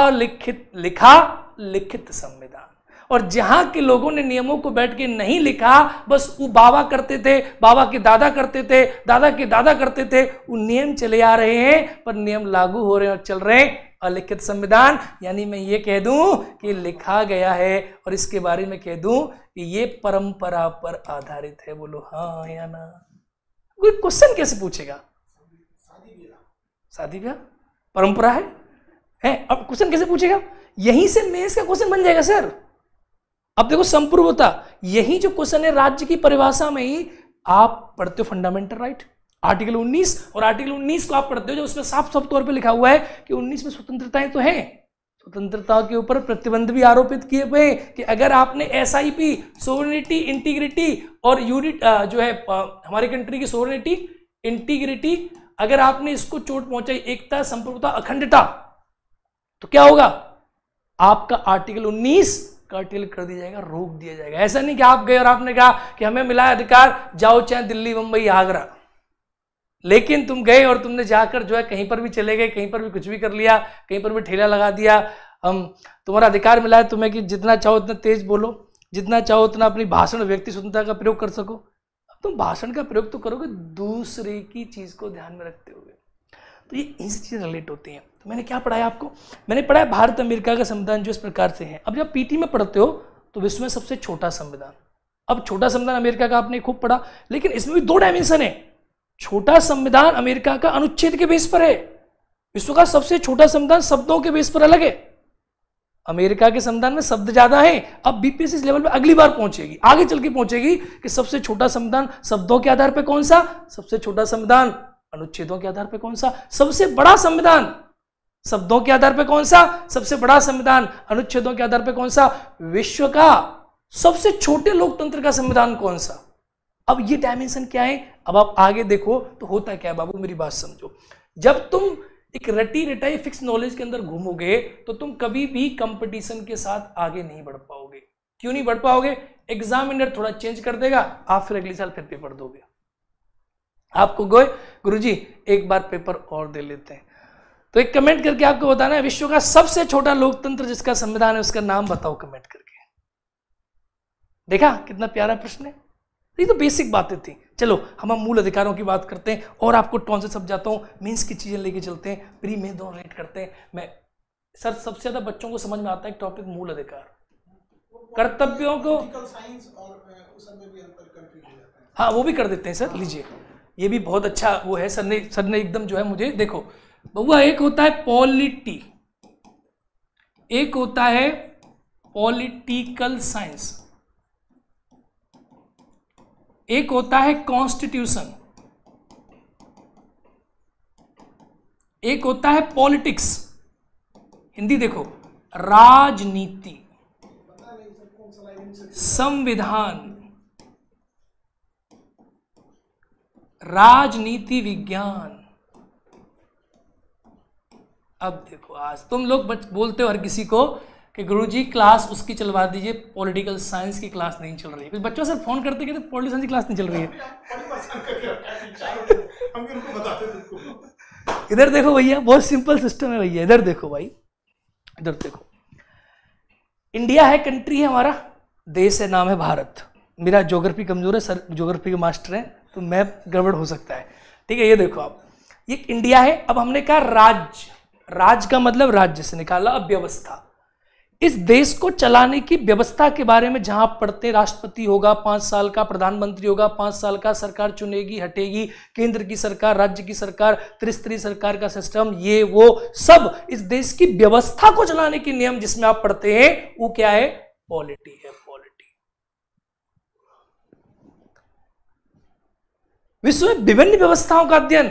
अलिखित लिखा लिखित संविधान और जहां के लोगों ने नियमों को बैठ के नहीं लिखा बस वो बाबा करते थे बाबा के दादा करते थे दादा के दादा करते थे वो नियम चले आ रहे हैं पर नियम लागू हो रहे हैं और चल रहे हैं अलिखित संविधान यानी मैं ये कह दूं कि लिखा गया है और इसके बारे में कह दूं कि ये परंपरा पर आधारित है बोलो हाँ या ना कोई क्वेश्चन कैसे पूछेगा शादी ब्याह परंपरा है, है अब क्वेश्चन कैसे पूछेगा यहीं से मेज का क्वेश्चन बन जाएगा सर अब देखो संपूर्वता यही जो क्वेश्चन है राज्य की परिभाषा में ही आप पढ़ते हो फंडामेंटल राइट आर्टिकल 19 और आर्टिकल 19 को आप पढ़ते हो जो उसमें साफ साफ तौर पे लिखा हुआ है कि 19 में स्वतंत्रताएं तो है स्वतंत्रता के ऊपर प्रतिबंध भी आरोपित किए हुए हैं कि अगर आपने S I P sovereignty integrity और यूनिट जो है हमारी कंट्री की सोवरिटी इंटीग्रिटी अगर आपने इसको चोट पहुंचाई एकता संपूर्णता अखंडता तो क्या होगा आपका आर्टिकल उन्नीस कर्टिल कर दिया जाएगा रोक दिया जाएगा ऐसा नहीं कि आप गए और आपने कहा कि हमें मिला है अधिकार जाओ चाहे दिल्ली मुंबई आगरा लेकिन तुम गए और तुमने जाकर जो है कहीं पर भी चले गए कहीं पर भी कुछ भी कर लिया कहीं पर भी ठेला लगा दिया हम तुम्हारा अधिकार मिला है तुम्हें कि जितना चाहो उतना तेज बोलो जितना चाहो उतना अपनी भाषण व्यक्ति स्वतंत्रता का प्रयोग कर सको तुम भाषण का प्रयोग तो करोगे दूसरे की चीज़ को ध्यान में रखते हुए तो ये इन चीज़ें रिलेट होती हैं तो मैंने क्या पढ़ाया आपको मैंने पढ़ाया भारत अमेरिका का संविधान जो इस प्रकार से है अब जब पीटी में पढ़ते हो तो विश्व में सबसे छोटा संविधान अब छोटा संविधान अमेरिका का आपने खूब पढ़ा लेकिन इसमें भी दो डायमेंशन है छोटा संविधान अमेरिका का अनुच्छेद के बेस पर है विश्व का सबसे छोटा संविधान शब्दों के बेस पर अलग है अमेरिका के संविधान में शब्द ज्यादा हैं अब बीपीएस लेवल पर अगली बार पहुंचेगी आगे चल के पहुंचेगी कि सबसे छोटा संविधान शब्दों के आधार पर कौन सा सबसे छोटा संविधान अनुच्छेदों के आधार पर कौन सा सबसे बड़ा संविधान शब्दों के आधार पर कौन सा सबसे बड़ा संविधान अनुच्छेदों के आधार पर कौन सा विश्व का सबसे छोटे लोकतंत्र का संविधान कौन सा अब ये डायमेंशन क्या है अब आप आगे देखो तो होता क्या है बाबू मेरी बात समझो जब तुम एक रटी रटाई फिक्स नॉलेज के अंदर घूमोगे तो तुम कभी भी कंपटीशन के साथ आगे नहीं बढ़ पाओगे क्यों नहीं बढ़ पाओगे एग्जामिनर थोड़ा चेंज कर देगा आप फिर अगले साल फिर पेपर दोगे आपको गोए गुरुजी एक बार पेपर और दे लेते हैं तो एक कमेंट करके आपको बताना है विश्व का सबसे छोटा लोकतंत्र जिसका संविधान है उसका नाम बताओ कमेंट करके देखा कितना प्यारा प्रश्न है ये तो बेसिक बातें थी चलो हम मूल अधिकारों की बात करते हैं और आपको टॉन से समझाता हूँ मीन्स की चीज़ें लेके चलते हैं प्री में दोनों रेट करते हैं मैं सर सबसे ज़्यादा बच्चों को समझ में आता है टॉपिक मूल अधिकार कर्तव्यों को हाँ वो भी कर देते हैं सर लीजिए ये भी बहुत अच्छा वो है सर ने सर ने एकदम जो है मुझे देखो बउआ एक होता है पॉलिटी एक होता है पॉलिटिकल साइंस एक होता है कॉन्स्टिट्यूशन एक होता है पॉलिटिक्स हिंदी देखो राजनीति संविधान राजनीति विज्ञान अब देखो आज तुम लोग बोलते हो हर किसी को कि गुरुजी क्लास उसकी चलवा दीजिए पॉलिटिकल साइंस की क्लास नहीं चल रही है कुछ बच्चों से फ़ोन करते कहते तो पॉलिटिकल साइंस की क्लास नहीं चल रही है इधर देखो भैया बहुत सिंपल सिस्टम है भैया इधर देखो भाई इधर देखो इंडिया है कंट्री है हमारा देश है नाम है भारत मेरा जोग्राफी कमज़ोर है सर ज्योग्राफी के मास्टर हैं तो मैप गड़बड़ हो सकता है ठीक है ये देखो आप ये इंडिया है अब हमने कहा राज्य राज्य का मतलब राज्य से निकाला अब व्यवस्था इस देश को चलाने की व्यवस्था के बारे में जहां आप पढ़ते राष्ट्रपति होगा पांच साल का प्रधानमंत्री होगा पांच साल का सरकार चुनेगी हटेगी केंद्र की सरकार राज्य की सरकार त्रिस्तरीय सरकार का सिस्टम ये वो सब इस देश की व्यवस्था को चलाने के नियम जिसमें आप पढ़ते हैं वो क्या है पॉलिटी है विश्व में विभिन्न व्यवस्थाओं का अध्ययन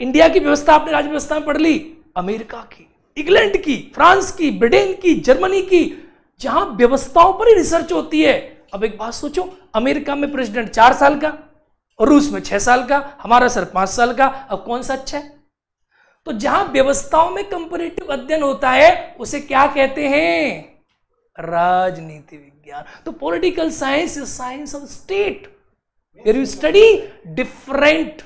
इंडिया की व्यवस्था आपने राज्य व्यवस्था में पढ़ ली अमेरिका की इंग्लैंड की फ्रांस की ब्रिटेन की जर्मनी की जहां व्यवस्थाओं पर ही रिसर्च होती है अब एक बात सोचो अमेरिका में प्रेसिडेंट चार साल का और रूस में छह साल का हमारा सर पांच साल का अब कौन सा अच्छा है तो जहां व्यवस्थाओं में कंपेरेटिव अध्ययन होता है उसे क्या कहते हैं राजनीति विज्ञान तो political science is science of state where you study different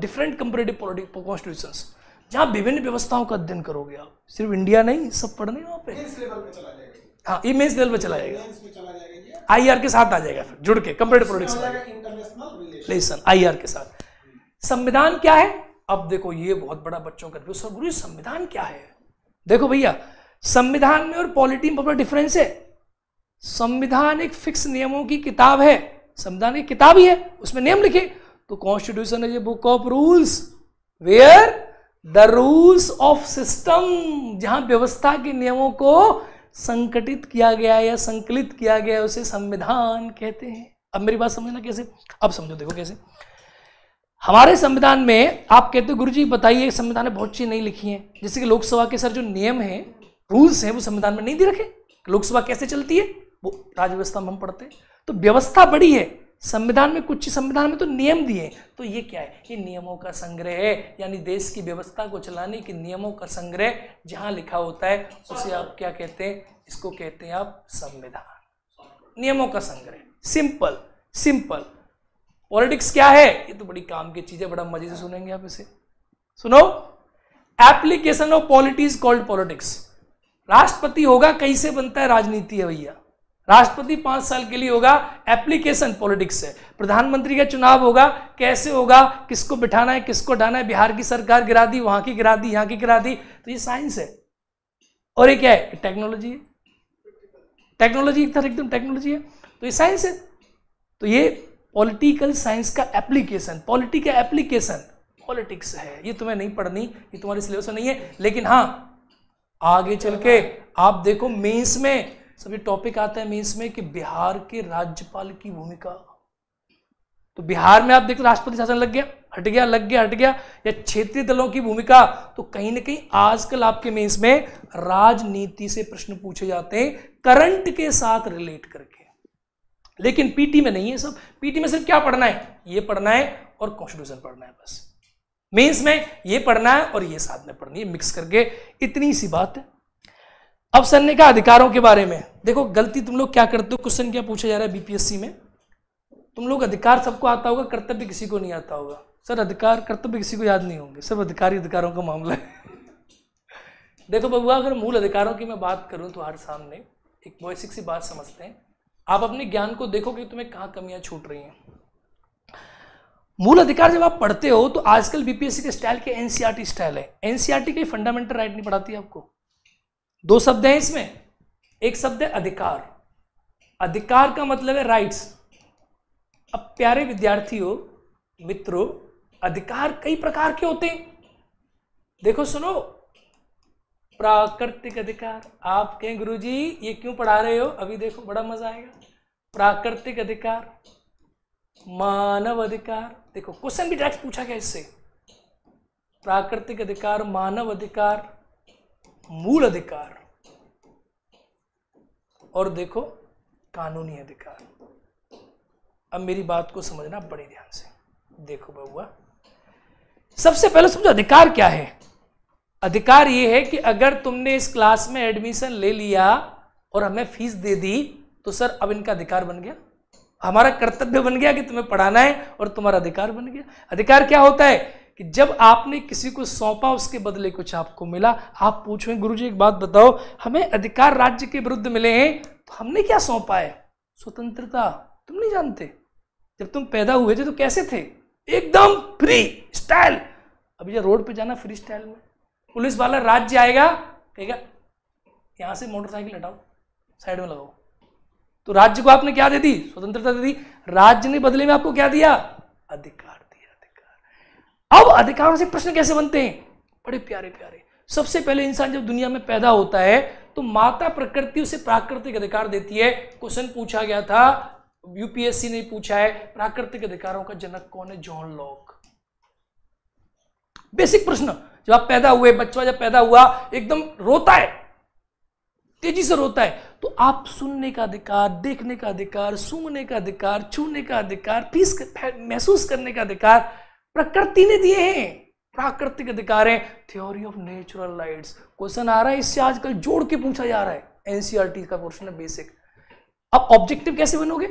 different comparative political constitutions विभिन्न व्यवस्थाओं का अध्ययन करोगे आप सिर्फ इंडिया नहीं सब पढ़ने वहां पर हाँ ये मेन्स लेवल पे चला जाएगा आई हाँ, आर के साथ आ जाएगा फिर जुड़ के comparative politics relation I R के साथ संविधान क्या है अब देखो ये बहुत बड़ा बच्चों का सर गुरु संविधान क्या है देखो भैया संविधान में और पॉलिटी में बड़ा डिफरेंस है संविधान एक फिक्स नियमों की किताब है संविधान की किताब ही है उसमें नियम लिखे तो constitution is a book of rules where the rules of system जहां व्यवस्था के नियमों को संकटित किया गया या संकलित किया गया उसे संविधान कहते हैं अब मेरी बात समझना कैसे अब समझो देखो कैसे हमारे संविधान में आप कहते हो गुरु जी बताइए संविधान में बहुत चीज़ नहीं लिखी है जैसे कि लोकसभा के सर जो नियम है रूल्स हैं वो संविधान में नहीं दे रखे लोकसभा कैसे चलती है वो राज्य व्यवस्था में हम पढ़ते हैं तो व्यवस्था बड़ी है संविधान में कुछ संविधान में तो नियम दिए तो ये क्या है कि नियमों का संग्रह है यानी देश की व्यवस्था को चलाने के नियमों का संग्रह जहां लिखा होता है उसे आप क्या कहते हैं इसको कहते हैं आप संविधान नियमों का संग्रह सिंपल सिंपल पॉलिटिक्स क्या है ये तो बड़ी काम की चीज है बड़ा मजे से सुनेंगे आप इसे सुनो application of polity called politics राष्ट्रपति होगा कैसे बनता है राजनीति है भैया राष्ट्रपति पांच साल के लिए होगा एप्लीकेशन पॉलिटिक्स है प्रधानमंत्री का चुनाव होगा कैसे होगा किसको बिठाना है किसको डाना है बिहार की सरकार गिरा दी वहां की गिरा दी यहां की गिरा दी तो ये साइंस है और ये क्या है टेक्नोलॉजी है टेक्नोलॉजी एक तरह एकदम टेक्नोलॉजी है तो ये साइंस है तो ये पॉलिटिकल साइंस का एप्लीकेशन पॉलिटी का एप्लीकेशन पॉलिटिक्स है ये तुम्हें नहीं पढ़नी ये तुम्हारे सिलेबस में नहीं है लेकिन हाँ आगे चल के आप देखो मेंस में सभी टॉपिक आता है मेंस में कि बिहार के राज्यपाल की भूमिका तो बिहार में आप देखो राष्ट्रपति शासन लग गया हट गया लग गया हट गया या क्षेत्रीय दलों की भूमिका तो कहीं ना कहीं आजकल आपके मेंस में राजनीति से प्रश्न पूछे जाते हैं करंट के साथ रिलेट करके लेकिन पीटी में नहीं है सब पीटी में सिर्फ क्या पढ़ना है ये पढ़ना है और कॉन्स्टिट्यूशन पढ़ना है बस मेंस में ये पढ़ना है और ये साथ में पढ़नी है मिक्स करके इतनी सी बात है अब सर ने कहा अधिकारों के बारे में देखो गलती तुम लोग क्या करते हो क्वेश्चन क्या पूछा जा रहा है बीपीएससी में तुम लोग अधिकार सबको आता होगा कर्तव्य किसी को नहीं आता होगा सर अधिकार कर्तव्य किसी को याद नहीं होंगे सब अधिकारी अधिकारों का मामला है देखो बबुआ अगर मूल अधिकारों की मैं बात करूं तो हर सामने एक बेसिक सी बात समझते हैं आप अपने ज्ञान को देखो कि तुम्हें कहाँ कमियां छूट रही हैं मूल अधिकार जब आप पढ़ते हो तो आजकल बीपीएससी के स्टाइल के एनसीआरटी स्टाइल e है एनसीआरटी के फंडामेंटल राइट नहीं पढ़ाती आपको दो शब्द हैं इसमें एक शब्द है अधिकार अधिकार का मतलब है राइट्स अब प्यारे विद्यार्थियों मित्रों अधिकार कई प्रकार के होते हैं देखो सुनो प्राकृतिक अधिकार आप कहें गुरुजी ये क्यों पढ़ा रहे हो अभी देखो बड़ा मजा आएगा प्राकृतिक अधिकार मानव अधिकार देखो क्वेश्चन भी डायरेक्ट पूछा गया इससे प्राकृतिक अधिकार मानव अधिकार मूल अधिकार और देखो कानूनी अधिकार अब मेरी बात को समझना बड़े ध्यान से देखो बबुआ सबसे पहले समझो अधिकार क्या है अधिकार यह है कि अगर तुमने इस क्लास में एडमिशन ले लिया और हमें फीस दे दी तो सर अब इनका अधिकार बन गया हमारा कर्तव्य बन गया कि तुम्हें पढ़ाना है और तुम्हारा अधिकार बन गया अधिकार क्या होता है कि जब आपने किसी को सौंपा उसके बदले कुछ आपको मिला आप पूछो गुरु जी एक बात बताओ हमें अधिकार राज्य के विरुद्ध मिले हैं तो हमने क्या सौंपा है स्वतंत्रता तुम नहीं जानते जब तुम पैदा हुए थे तो कैसे थे एकदम फ्री स्टाइल अभी जब रोड पे जाना फ्री स्टाइल में पुलिस वाला राज्य आएगा कहेगा यहां से मोटरसाइकिल हटाओ साइड में लगाओ तो राज्य को आपने क्या दे दी स्वतंत्रता दे दी राज्य ने बदले में आपको क्या दिया अधिकार अब अधिकारों से प्रश्न कैसे बनते हैं बड़े प्यारे प्यारे सबसे पहले इंसान जब दुनिया में पैदा होता है तो माता प्रकृति उसे प्राकृतिक अधिकार देती है क्वेश्चन पूछा गया था यूपीएससी ने पूछा है प्राकृतिक अधिकारों का जनक कौन है जॉन लॉक बेसिक प्रश्न जब आप पैदा हुए बच्चा जब पैदा हुआ एकदम रोता है तेजी से रोता है तो आप सुनने का अधिकार देखने का अधिकार सूंघने का अधिकार छूने का अधिकार फीस महसूस करने का अधिकार प्रकृति ने दिए हैं प्राकृतिक अधिकार है theory of natural rights question आ रहा है इससे आजकल जोड़ के पूछा जा रहा है एनसीआरटी e का क्वेश्चन है बेसिक अब ऑब्जेक्टिव कैसे बनोगे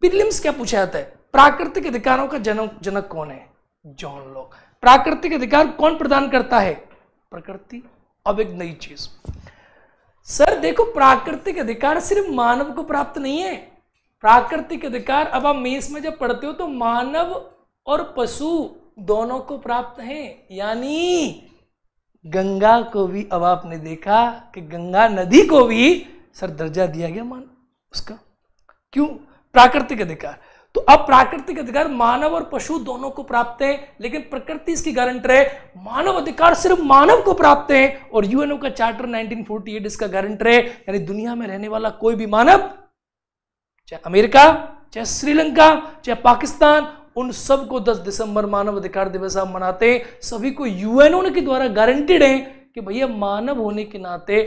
प्रीलिम्स क्या पूछा जाता है प्राकृतिक अधिकारों का जनक जनक कौन है जॉन लॉक प्राकृतिक अधिकार कौन प्रदान करता है प्रकृति अब एक नई चीज सर देखो प्राकृतिक अधिकार सिर्फ मानव को प्राप्त नहीं है प्राकृतिक अधिकार अब आप मेस में जब पढ़ते हो तो मानव और पशु दोनों को प्राप्त हैं यानी गंगा को भी अब आपने देखा कि गंगा नदी को भी सर दर्जा दिया गया मान उसका क्यों प्राकृतिक अधिकार तो अब प्राकृतिक अधिकार मानव और पशु दोनों को प्राप्त है लेकिन प्रकृति इसकी गारंटर है मानव अधिकार सिर्फ मानव को प्राप्त है और यूएनओ का चार्टर 1948 इसका गारंटर है यानी दुनिया में रहने वाला कोई भी मानव चाहे अमेरिका चाहे श्रीलंका चाहे पाकिस्तान उन सबको 10 दिसंबर मानव अधिकार दिवस आप मनाते हैं सभी को यूएनओ के द्वारा गारंटीड है कि भैया मानव होने के नाते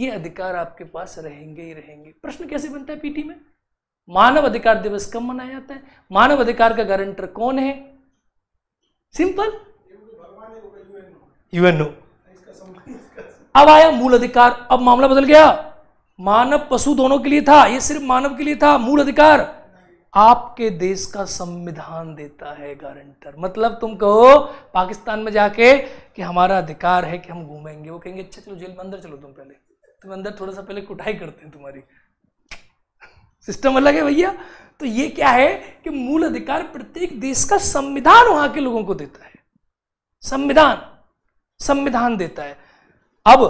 ये अधिकार आपके पास रहेंगे ही रहेंगे प्रश्न कैसे बनता है पीटी में मानव अधिकार दिवस कब मनाया जाता है मानव अधिकार का गारंटर कौन है सिंपल यूएनओ अब आया मूल अधिकार अब मामला बदल गया मानव पशु दोनों के लिए था ये सिर्फ मानव के लिए था मूल अधिकार आपके देश का संविधान देता है गारंटर मतलब तुम कहो पाकिस्तान में जाके कि हमारा अधिकार है कि हम घूमेंगे वो कहेंगे अच्छा चलो जेल में अंदर चलो तुम पहले तुम अंदर थोड़ा सा पहले कुटाई करते हैं तुम्हारी सिस्टम अलग है भैया तो ये क्या है कि मूल अधिकार प्रत्येक देश का संविधान वहां के लोगों को देता है संविधान संविधान देता है अब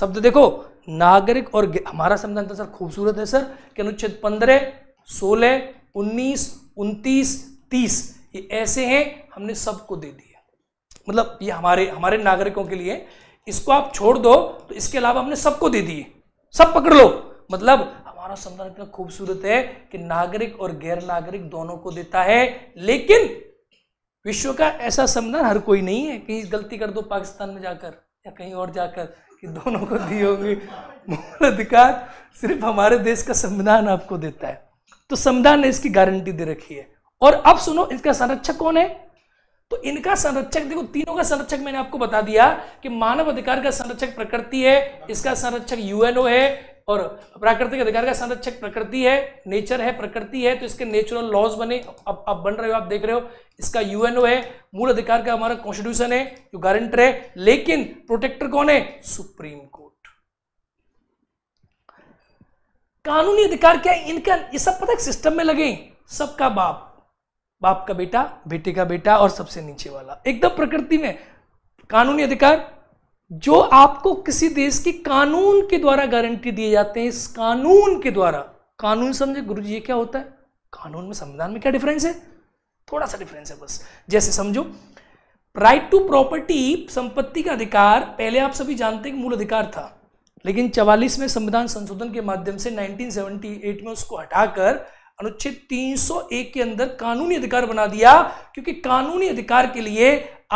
शब्द देखो नागरिक और हमारा संविधान तो सर खूबसूरत है सर कि अनुच्छेद पंद्रह सोलह उन्नीस उनतीस तीस ये ऐसे हैं हमने सबको दे दिए मतलब ये हमारे हमारे नागरिकों के लिए इसको आप छोड़ दो तो इसके अलावा हमने सबको दे दिए सब पकड़ लो मतलब हमारा संविधान इतना खूबसूरत है कि नागरिक और गैर नागरिक दोनों को देता है लेकिन विश्व का ऐसा संविधान हर कोई नहीं है कहीं गलती कर दो पाकिस्तान में जाकर या कहीं और जाकर कि दोनों को दिए होंगे मूल अधिकार सिर्फ हमारे देश का संविधान आपको देता है तो संविधान ने इसकी गारंटी दे रखी है और अब सुनो इसका संरक्षक कौन है तो इनका संरक्षक देखो तीनों का संरक्षक मैंने आपको बता दिया कि मानव अधिकार का संरक्षक प्रकृति है इसका संरक्षक यूएनओ है और प्राकृतिक अधिकार का संरक्षक प्रकृति है नेचर है प्रकृति है तो इसके नेचुरल लॉज बने अब आप बन रहे हो आप देख रहे हो इसका यूएनओ है मूल अधिकार का हमारा कॉन्स्टिट्यूशन है जो गारंटर है लेकिन प्रोटेक्टर कौन है सुप्रीम कोर्ट कानूनी अधिकार क्या इनका ये सब पता सिस्टम में लगे सबका बाप बाप का बेटा बेटे का बेटा और सबसे नीचे वाला एकदम प्रकृति में कानूनी अधिकार जो आपको किसी देश के कानून के द्वारा गारंटी दिए जाते हैं इस कानून के द्वारा कानून समझे गुरु जी क्या होता है कानून में संविधान में क्या डिफरेंस है थोड़ा सा डिफरेंस है बस जैसे समझो राइट टू प्रॉपर्टी संपत्ति का अधिकार पहले आप सभी जानते हैं कि मूल अधिकार था लेकिन चवालीस में संविधान संशोधन के माध्यम से 1978 में उसको हटाकर अनुच्छेद 301 के अंदर कानूनी अधिकार बना दिया क्योंकि कानूनी अधिकार के लिए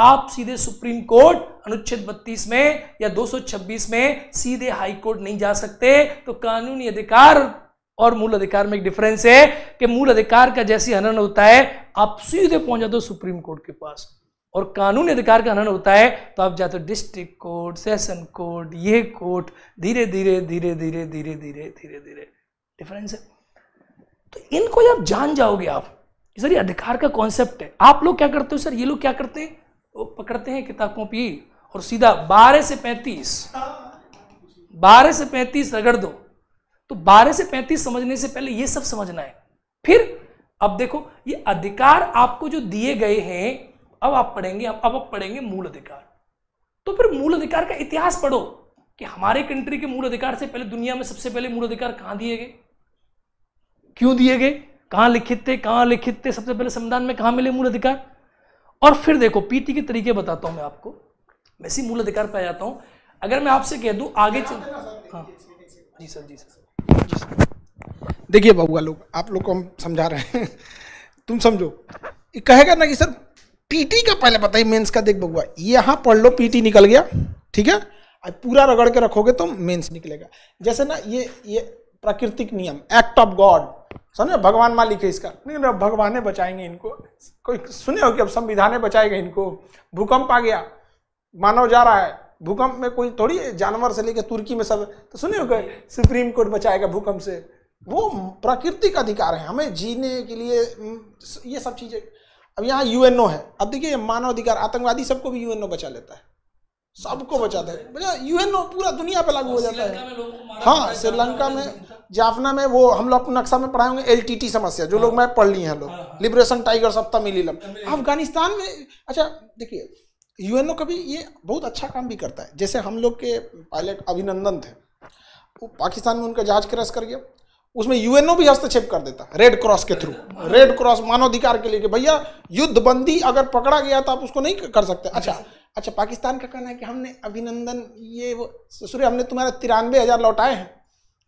आप सीधे सुप्रीम कोर्ट अनुच्छेद 32 में या 226 में सीधे हाई कोर्ट नहीं जा सकते तो कानूनी अधिकार और मूल अधिकार में एक डिफरेंस है कि मूल अधिकार का जैसे हनन होता है आप सीधे पहुंच जाते हो सुप्रीम कोर्ट के पास और कानूनी अधिकार का हनन होता है तो आप जाते हो डिस्ट्रिक्ट कोर्ट सेशन कोर्ट ये कोर्ट धीरे धीरे धीरे धीरे धीरे धीरे धीरे धीरे डिफरेंस है तो इनको जब जान जाओगे आप सर ये अधिकार का कॉन्सेप्ट है आप लोग क्या करते हो सर ये लोग क्या करते हैं वो पकड़ते हैं किताब कॉपी और सीधा बारह से पैंतीस बारह से पैंतीस रगड़ दो तो बारह से पैंतीस समझने से पहले ये सब समझना है फिर अब देखो ये अधिकार आपको जो दिए गए हैं अब आप पढ़ेंगे अब अब आप पढ़ेंगे मूल अधिकार तो फिर मूल अधिकार का इतिहास पढ़ो कि हमारे कंट्री के मूल अधिकार से पहले दुनिया में सबसे पहले मूल अधिकार कहाँ दिए गए क्यों दिए गए कहां लिखित थे कहां लिखित थे सबसे पहले संविधान में कहां मिले मूल अधिकार और फिर देखो पीटी के तरीके बताता हूं मैं आपको वैसे मूल अधिकार पे जाता हूं अगर मैं आपसे कह दू आगे चल हाँ जी सर जी सर देखिए बाबूगा लोग आप लोग को हम समझा रहे हैं तुम समझो कहेगा ना कि सर पीटी का पहले बताइए मेंस का देख बगुआ यहाँ पढ़ लो पीटी निकल गया ठीक है अब पूरा रगड़ के रखोगे तो मेंस निकलेगा जैसे ना ये ये प्राकृतिक नियम एक्ट ऑफ गॉड समझो भगवान मालिक है इसका नहीं ना भगवान ने बचाएंगे इनको कोई सुने हो कि अब संविधान बचाएगा इनको भूकंप आ गया मानव जा रहा है भूकंप में कोई थोड़ी जानवर से लेकर तुर्की में सब तो सुने हो गए सुप्रीम कोर्ट बचाएगा भूकंप से वो प्राकृतिक अधिकार है हमें जीने के लिए हम्म, ये सब चीज़ें अब यहाँ यूएनओ है अब देखिए मानवाधिकार आतंकवादी सबको भी यूएनओ बचा लेता है सबको बचाता है भैया यूएनओ पूरा दुनिया पर लागू हो जाता है हाँ श्रीलंका में जाफना में वो हम लोग नक्शा में पढ़ाए होंगे टी समस्या जो लोग हाँ। मैं पढ़ ली है लोग लिबरेशन टाइगर सप्ताह मिलीलम अफगानिस्तान में अच्छा देखिए यूएनओ कभी ये बहुत अच्छा काम भी करता है जैसे हम लोग के पायलट अभिनंदन थे वो पाकिस्तान में उनका जहाज क्रैश कर गया उसमें यूएनओ भी हस्तक्षेप कर देता है रेड क्रॉस के थ्रू रेड क्रॉस मानवाधिकार के लिए कि भैया युद्धबंदी अगर पकड़ा गया तो आप उसको नहीं कर सकते अच्छा अच्छा पाकिस्तान का कहना है कि हमने अभिनंदन ये वो ससुरे हमने तुम्हारे तिरानवे हजार लौटाए हैं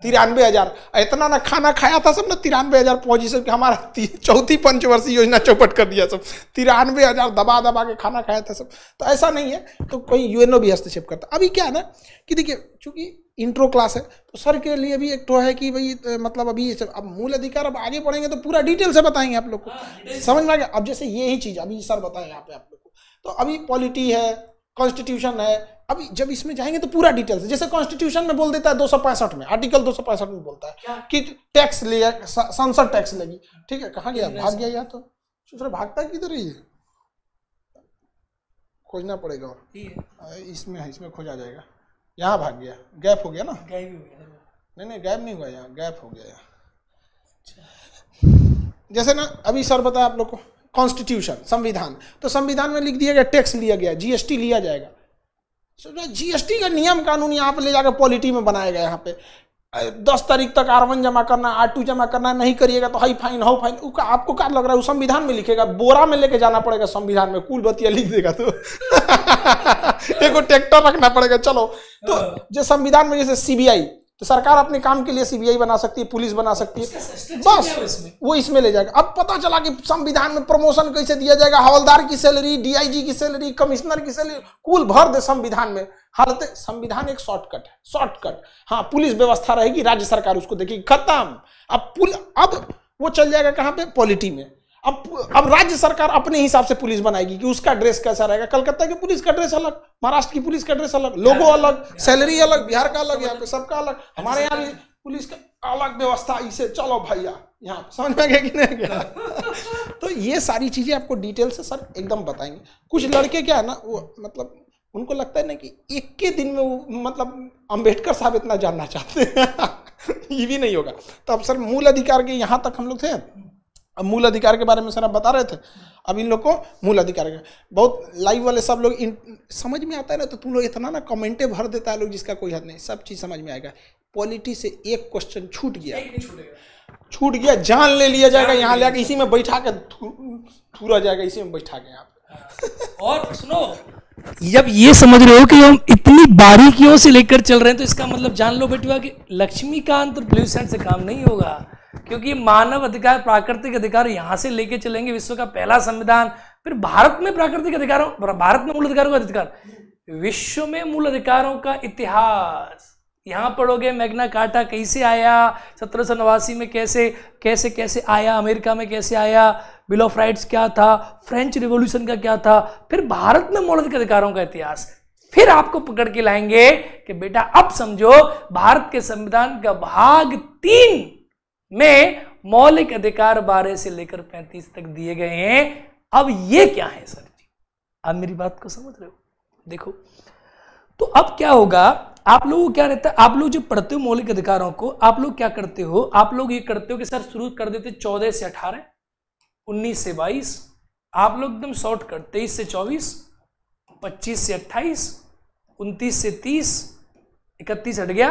तिरानवे हजार इतना ना खाना खाया था सब ना तिरानवे हजार पहुंची सब हमारा चौथी पंचवर्षीय योजना चौपट कर दिया सब तिरानवे हजार दबा दबा के खाना खाया था सब तो ऐसा नहीं है तो कोई यूएनओ भी हस्तक्षेप करता अभी क्या है ना कि देखिए चूंकि इंट्रो क्लास है तो सर के लिए भी एक तो है कि भाई तो मतलब अभी अब मूल अधिकार अब आगे पढ़ेंगे तो पूरा डिटेल से बताएंगे आप लोग को हाँ, समझ में आ गया अब जैसे ये ही चीज़ अभी सर बताए यहाँ पे आप लोग को तो अभी पॉलिटी है कॉन्स्टिट्यूशन है अभी जब इसमें जाएंगे तो पूरा डिटेल से जैसे कॉन्स्टिट्यूशन में बोल देता है दो में आर्टिकल दो में बोलता है कि टैक्स ले संसद टैक्स लगी ठीक है कहाँ गया भाग गया या तो दूसरा भागता किधर ही खोजना पड़ेगा और इसमें इसमें खोजा जाएगा यहाँ भाग गया गैप हो गया ना गैप हो गया नहीं नहीं गैप नहीं हुआ यहाँ गैप हो गया यहाँ अच्छा। जैसे ना अभी सर बताया आप लोग को कॉन्स्टिट्यूशन संविधान तो संविधान में लिख दिया गया टैक्स लिया गया जीएसटी लिया जाएगा सो जो जीएसटी का नियम कानून यहाँ पे ले जाकर पॉलिटी में बनाया गया यहाँ पे दस तारीख तक आर वन जमा करना आर टू जमा करना नहीं करिएगा तो हाई फाइन हाउ फाइन का, आपको क्या लग रहा है वो संविधान में लिखेगा बोरा में लेके जाना पड़ेगा संविधान में कुल बतिया लिख देगा तो एगो ट्रैक्टर रखना पड़ेगा चलो तो हाँ। जो संविधान में जैसे सीबीआई तो सरकार अपने काम के लिए सीबीआई बना सकती है पुलिस बना सकती है बस इसमें? वो इसमें ले जाएगा अब पता चला कि संविधान में प्रमोशन कैसे दिया जाएगा हवलदार की सैलरी डीआईजी की सैलरी कमिश्नर की सैलरी कुल भर दे संविधान में हालत संविधान एक शॉर्टकट है शॉर्टकट हाँ पुलिस व्यवस्था रहेगी राज्य सरकार उसको देखेगी खत्म अब पुल अब वो चल जाएगा कहाँ पे पॉलिटी में अब अब राज्य सरकार अपने हिसाब से पुलिस बनाएगी कि उसका ड्रेस कैसा रहेगा कलकत्ता की पुलिस का ड्रेस अलग महाराष्ट्र की पुलिस का ड्रेस अलग लोगो अलग सैलरी अलग बिहार का अलग यहाँ पे सबका अलग हमारे यहाँ भी पुलिस का अलग व्यवस्था इसे चलो भैया यहाँ समझ में गया कि नहीं गया तो ये सारी चीजें आपको डिटेल से सर एकदम बताएंगे कुछ लड़के क्या है ना वो मतलब उनको लगता है ना कि एक के दिन में वो मतलब अम्बेडकर साहब इतना जानना चाहते हैं ये भी नहीं होगा तो अब सर मूल अधिकार के यहाँ तक हम लोग थे अब मूल अधिकार के बारे में सर आप बता रहे थे अब इन लोग को मूल अधिकार के बहुत लाइव वाले सब लोग इन समझ में आता है ना तो तुम लोग इतना ना कमेंटे भर देता है लोग जिसका कोई हद नहीं सब चीज़ समझ में आएगा पॉलिटी से एक क्वेश्चन छूट गया छूट गया जान ले लिया जाएगा यहाँ ले इसी में बैठा के थूरा जाएगा इसी में बैठा के आप हाँ, और सुनो जब ये समझ रहे हो कि हम इतनी बारीकियों से लेकर चल रहे हैं तो इसका मतलब जान लो बेटुआ कि लक्ष्मीकांत ब्लू सेंट से काम नहीं होगा क्योंकि मानव अधिकार प्राकृतिक अधिकार यहां से लेके चलेंगे विश्व का पहला संविधान फिर भारत में प्राकृतिक अधिकारों भारत में मूल अधिकारों का अधिकार विश्व में मूल अधिकारों का इतिहास यहां पढ़ोगे मैग्ना कार्टा कैसे आया सत्रह सौ नवासी में कैसे कैसे कैसे आया अमेरिका में कैसे आया बिल ऑफ राइट्स क्या था फ्रेंच रिवोल्यूशन का क्या था फिर भारत में मौलिक अधिकारों का इतिहास फिर आपको पकड़ के लाएंगे कि बेटा अब समझो भारत के संविधान का भाग तीन में मौलिक अधिकार 12 से लेकर 35 तक दिए गए हैं अब ये क्या है सर जी आप मेरी बात को समझ रहे हो देखो तो अब क्या होगा आप लोगों क्या रहता है आप लोग जो पढ़ते हो मौलिक अधिकारों को आप लोग क्या करते हो आप लोग ये करते हो कि सर शुरू कर देते चौदह से अठारह उन्नीस से बाईस आप लोग एकदम शॉर्ट कर तेईस से चौबीस पच्चीस से अट्ठाईस उनतीस से तीस इकतीस हट गया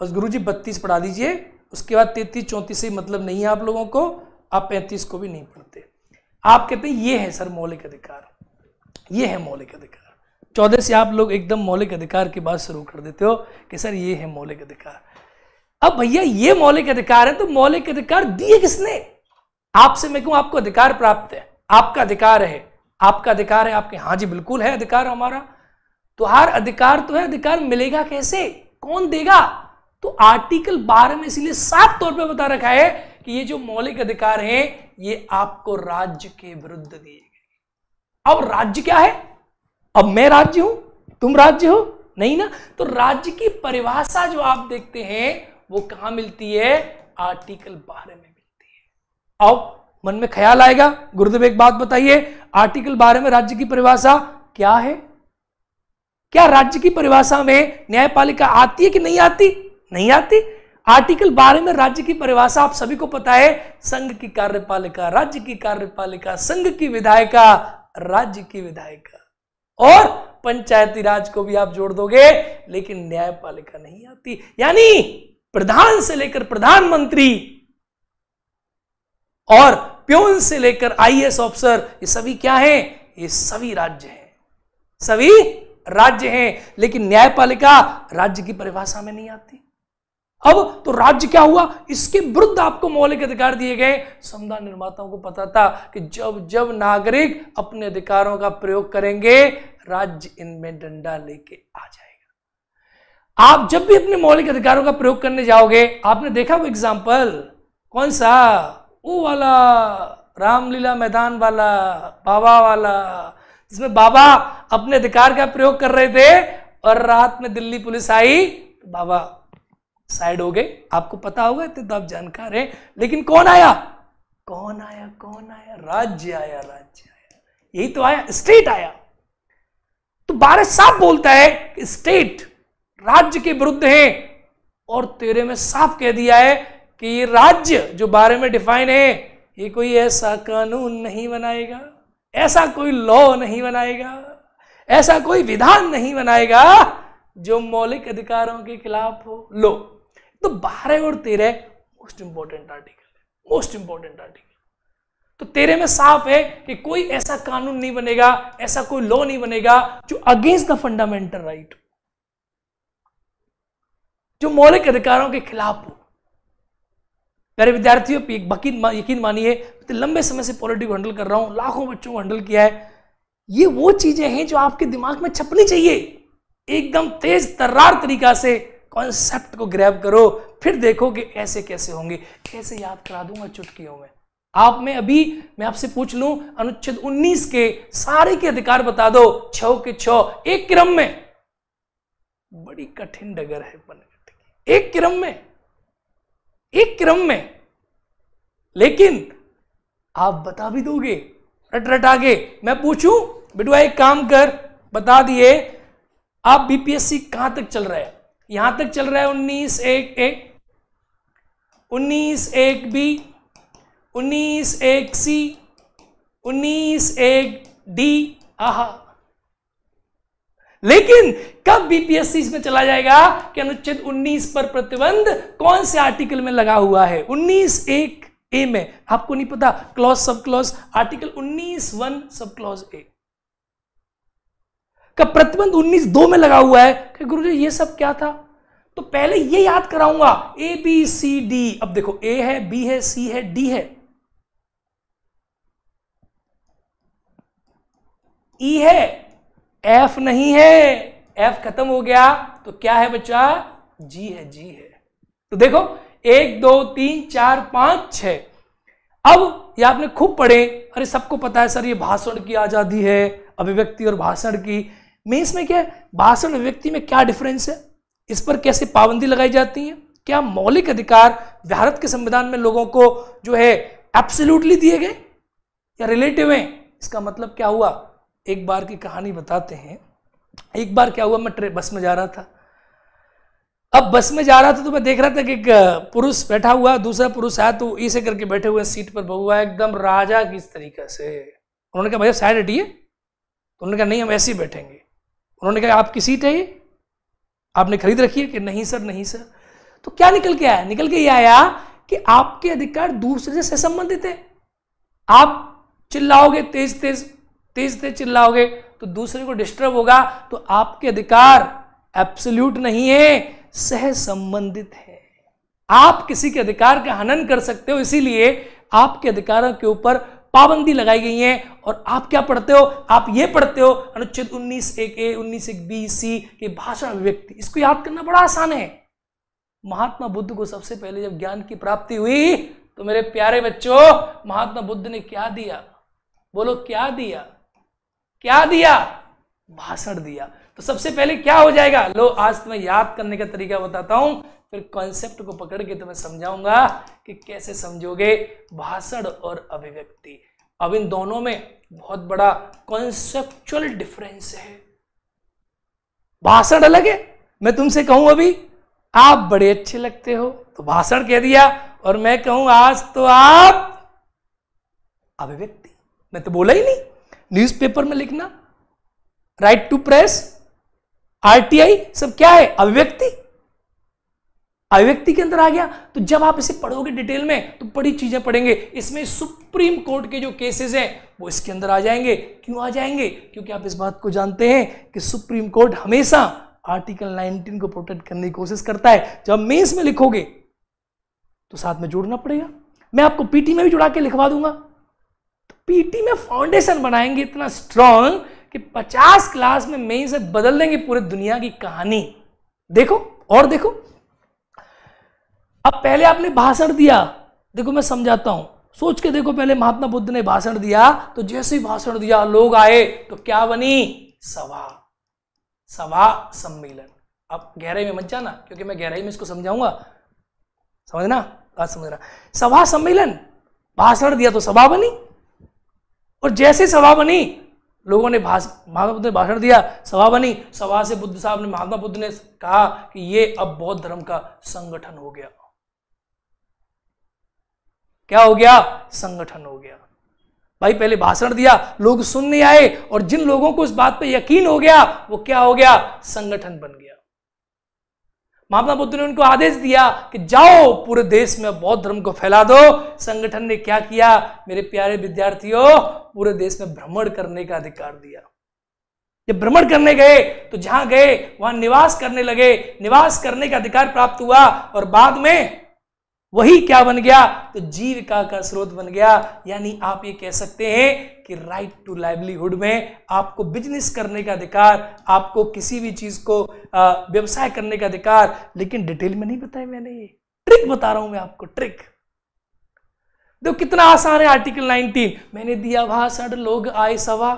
और गुरु जी बत्तीस पढ़ा दीजिए उसके बाद तैतीस चौंतीस से मतलब नहीं है आप लोगों को आप पैंतीस को भी नहीं पढ़ते आप कहते हैं ये है सर मौलिक अधिकार ये है मौलिक अधिकार चौदह से आप लोग एकदम मौलिक अधिकार की बात शुरू कर देते हो कि सर ये है मौलिक अधिकार अब भैया ये मौलिक अधिकार है तो मौलिक अधिकार दिए किसने आपसे मैं कहूं आपको अधिकार प्राप्त है आपका अधिकार है आपका अधिकार है आपके हाँ जी बिल्कुल है अधिकार हमारा तो हर अधिकार तो है अधिकार मिलेगा कैसे कौन देगा तो आर्टिकल 12 में इसलिए साफ तौर पे बता रखा है कि ये जो मौलिक अधिकार हैं ये आपको राज्य के विरुद्ध दिए गए अब राज्य क्या है अब मैं राज्य हूं तुम राज्य हो नहीं ना तो राज्य की परिभाषा जो आप देखते हैं वो कहा मिलती है आर्टिकल 12 में मिलती है अब मन में ख्याल आएगा गुरुदेव एक बात बताइए आर्टिकल 12 में राज्य की परिभाषा क्या है क्या राज्य की परिभाषा में न्यायपालिका आती है कि नहीं आती नहीं आती आर्टिकल बारह में राज्य की परिभाषा आप सभी को पता है संघ की कार्यपालिका राज्य की कार्यपालिका संघ की विधायिका राज्य की विधायिका और पंचायती राज को भी आप जोड़ दोगे लेकिन न्यायपालिका नहीं आती यानी प्रधान से लेकर प्रधानमंत्री और प्योन से लेकर आईएएस ऑफिसर ये सभी क्या हैं ये सभी राज्य हैं सभी राज्य हैं लेकिन न्यायपालिका राज्य की परिभाषा में नहीं आती अब तो राज्य क्या हुआ इसके विरुद्ध आपको मौलिक अधिकार दिए गए संविधान निर्माताओं को पता था कि जब जब नागरिक अपने अधिकारों का प्रयोग करेंगे राज्य इनमें डंडा लेके आ जाएगा आप जब भी अपने मौलिक अधिकारों का प्रयोग करने जाओगे आपने देखा वो एग्जाम्पल कौन सा वो वाला रामलीला मैदान वाला बाबा वाला जिसमें बाबा अपने अधिकार का प्रयोग कर रहे थे और रात में दिल्ली पुलिस आई बाबा साइड हो गए आपको पता होगा इतने तो आप जानकार है लेकिन कौन आया कौन आया कौन आया राज्य आया राज्य आया यही तो आया स्टेट आया तो बारह साफ बोलता है कि स्टेट राज्य के विरुद्ध है और तेरे में साफ कह दिया है कि ये राज्य जो बारे में डिफाइन है ये कोई ऐसा कानून नहीं बनाएगा ऐसा कोई लॉ नहीं बनाएगा ऐसा कोई विधान नहीं बनाएगा जो मौलिक अधिकारों के खिलाफ हो लो तो बारह और तेरह most important article most important article तो तेरे में साफ है कि कोई ऐसा कानून नहीं बनेगा ऐसा कोई लॉ नहीं बनेगा जो अगेंस्ट द फंडामेंटल राइट जो मौलिक अधिकारों के खिलाफ हो मेरे विद्यार्थियों यकीन यकीन मानिए तो लंबे समय से पॉलिटी को हैंडल कर रहा हूं लाखों बच्चों को हैंडल किया है ये वो चीजें हैं जो आपके दिमाग में छपनी चाहिए एकदम तेज तर्रार तरीका से कॉन्सेप्ट को ग्रैब करो फिर देखो कि ऐसे कैसे होंगे कैसे याद करा दूंगा चुटकियों में आप में अभी मैं आपसे पूछ लूं अनुच्छेद 19 के सारे के अधिकार बता दो छ के छ एक क्रम में बड़ी कठिन डगर है एक क्रम में एक क्रम में लेकिन आप बता भी दोगे रट रट आगे मैं पूछूं बिटुआ एक काम कर बता दिए आप बीपीएससी कहां तक चल रहे हैं यहां तक चल रहा है उन्नीस एक ए उन्नीस एक बी उन्नीस एक सी उन्नीस एक डी आहा लेकिन कब बीपीएससी इसमें चला जाएगा कि अनुच्छेद 19 पर प्रतिबंध कौन से आर्टिकल में लगा हुआ है 19 एक ए में आपको नहीं पता clause sub clause article 19 one sub clause A का प्रतिबंध उन्नीस दो में लगा हुआ है कि गुरु जी ये सब क्या था तो पहले ये याद कराऊंगा ए बी सी डी अब देखो ए है बी है सी है डी है ई e है एफ नहीं है एफ खत्म हो गया तो क्या है बच्चा जी है जी है तो देखो एक दो तीन चार पांच छ अब ये आपने खूब पढ़े अरे सबको पता है सर ये भाषण की आजादी है अभिव्यक्ति और भाषण की मेंस में क्या है भाषण व्यक्ति में क्या डिफरेंस है इस पर कैसे पाबंदी लगाई जाती है क्या मौलिक अधिकार भारत के संविधान में लोगों को जो है एब्सोल्युटली दिए गए या रिलेटिव हैं इसका मतलब क्या हुआ एक बार की कहानी बताते हैं एक बार क्या हुआ मैं बस में जा रहा था अब बस में जा रहा था तो मैं देख रहा था कि एक पुरुष बैठा हुआ दूसरा पुरुष आया तो इसे करके बैठे हुए सीट पर बहुआ एकदम राजा किस तरीके से उन्होंने कहा भैया साइड हटिए तो उन्होंने कहा नहीं हम ऐसे ही बैठेंगे उन्होंने कहा आपकी सीट है ये आपने खरीद रखी है कि नहीं सर नहीं सर तो क्या निकल के आया निकल के ये आया कि आपके अधिकार दूसरे से संबंधित है आप चिल्लाओगे तेज तेज तेज तेज चिल्लाओगे तो दूसरे को डिस्टर्ब होगा तो आपके अधिकार एब्सोल्यूट नहीं है सह संबंधित है आप किसी के अधिकार का हनन कर सकते हो इसीलिए आपके अधिकारों के ऊपर पाबंदी लगाई गई है और आप क्या पढ़ते हो आप ये पढ़ते हो अनुच्छेद उन्नीस एक ए उन्नीस एक बी सी के भाषण अभिव्यक्ति इसको याद करना बड़ा आसान है महात्मा बुद्ध को सबसे पहले जब ज्ञान की प्राप्ति हुई तो मेरे प्यारे बच्चों महात्मा बुद्ध ने क्या दिया बोलो क्या दिया क्या दिया भाषण दिया तो सबसे पहले क्या हो जाएगा लो आज तुम्हें याद करने का तरीका बताता हूं फिर कॉन्सेप्ट को पकड़ के तुम्हें समझाऊंगा कि कैसे समझोगे भाषण और अभिव्यक्ति अब इन दोनों में बहुत बड़ा कॉन्सेप्चुअल डिफरेंस है भाषण अलग है मैं तुमसे कहूं अभी आप बड़े अच्छे लगते हो तो भाषण कह दिया और मैं कहूं आज तो आप अभिव्यक्ति मैं तो बोला ही नहीं न्यूज़पेपर में लिखना राइट टू प्रेस आरटीआई सब क्या है अभिव्यक्ति अभिव्यक्ति के अंदर आ गया तो जब आप इसे पढ़ोगे डिटेल में तो बड़ी चीजें पढ़ेंगे इसमें सुप्रीम कोर्ट के जो केसेस हैं वो इसके अंदर आ जाएंगे क्यों आ जाएंगे क्योंकि आप इस बात को जानते हैं कि सुप्रीम कोर्ट हमेशा आर्टिकल 19 को प्रोटेक्ट करने की कोशिश करता है जब मेंस में लिखोगे तो साथ में जोड़ना पड़ेगा मैं आपको पीटी में भी जुड़ा के लिखवा दूंगा तो पीटी में फाउंडेशन बनाएंगे इतना स्ट्रांग कि 50 क्लास में मेन से बदल देंगे पूरे दुनिया की कहानी देखो और देखो अब पहले आपने भाषण दिया देखो मैं समझाता हूं सोच के देखो पहले महात्मा बुद्ध ने भाषण दिया तो जैसे ही भाषण दिया लोग आए तो क्या बनी सभा सभा सम्मेलन अब गहराई में मत जाना क्योंकि मैं गहराई में इसको समझाऊंगा समझना बात समझना सभा सम्मेलन भाषण दिया तो सभा बनी और जैसे सभा बनी लोगों ने महात्मा बुद्ध ने भाषण दिया सभा बनी सभा से बुद्ध साहब ने महात्मा बुद्ध ने कहा कि ये अब बौद्ध धर्म का संगठन हो गया क्या हो गया संगठन हो गया भाई पहले भाषण दिया लोग सुनने आए और जिन लोगों को इस बात पर यकीन हो गया वो क्या हो गया संगठन बन गया महात्मा बुद्ध ने उनको आदेश दिया कि जाओ पूरे देश में बौद्ध धर्म को फैला दो संगठन ने क्या किया मेरे प्यारे विद्यार्थियों पूरे देश में भ्रमण करने का अधिकार दिया जब भ्रमण करने गए तो जहां गए वहां निवास करने लगे निवास करने का अधिकार प्राप्त हुआ और बाद में वही क्या बन गया तो जीविका का स्रोत बन गया यानी आप ये कह सकते हैं कि राइट टू लाइवलीहुड में आपको बिजनेस करने का अधिकार आपको किसी भी चीज को व्यवसाय करने का अधिकार लेकिन डिटेल में नहीं बताया मैंने ये ट्रिक बता रहा हूं मैं आपको ट्रिक देखो कितना आसान है आर्टिकल 19 मैंने दिया भाषण लोग आए सवा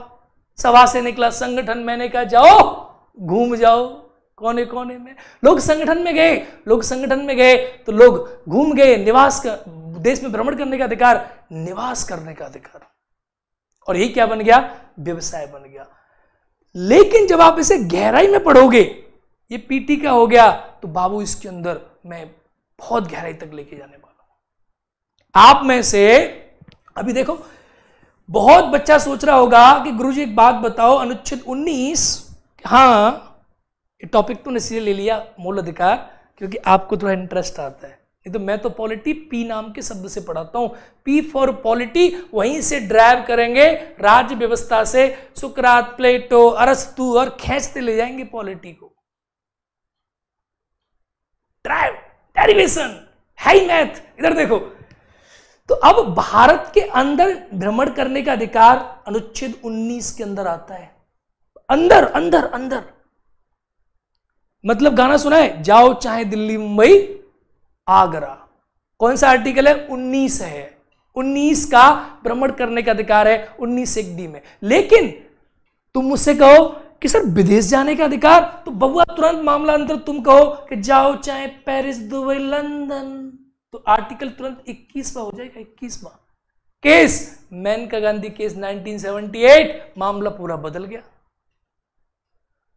सवा से निकला संगठन मैंने कहा जाओ घूम जाओ कोने कोने में लोग संगठन में गए लोग संगठन में गए तो लोग घूम गए निवास कर, देश में भ्रमण करने का अधिकार निवास करने का अधिकार और ये क्या बन गया व्यवसाय बन गया लेकिन जब आप इसे गहराई में पढ़ोगे ये पीटी का हो गया तो बाबू इसके अंदर मैं बहुत गहराई तक लेके जाने वाला हूं आप में से अभी देखो बहुत बच्चा सोच रहा होगा कि गुरुजी एक बात बताओ अनुच्छेद 19 हाँ टॉपिक तो इसलिए ले लिया मूल अधिकार क्योंकि आपको थोड़ा इंटरेस्ट आता है नहीं तो मैं तो पॉलिटी पी नाम के शब्द से पढ़ाता हूँ पी फॉर पॉलिटी वहीं से ड्राइव करेंगे राज्य व्यवस्था से सुकरात प्लेटो अरस्तु और खेचते ले जाएंगे पॉलिटी को ड्राइव डेरिवेशन हाई मैथ इधर देखो तो अब भारत के अंदर भ्रमण करने का अधिकार अनुच्छेद 19 के अंदर आता है अंदर अंदर अंदर मतलब गाना सुना है जाओ चाहे दिल्ली मुंबई आगरा कौन सा आर्टिकल है उन्नीस है उन्नीस का भ्रमण करने का अधिकार है उन्नीस एक डी में लेकिन तुम मुझसे कहो कि सर विदेश जाने का अधिकार तो बबुआ तुरंत मामला अंतर तुम कहो कि जाओ चाहे पेरिस दुबई लंदन तो आर्टिकल तुरंत इक्कीसवा हो जाएगा इक्कीसवा केस मैन का गांधी केस 1978 मामला पूरा बदल गया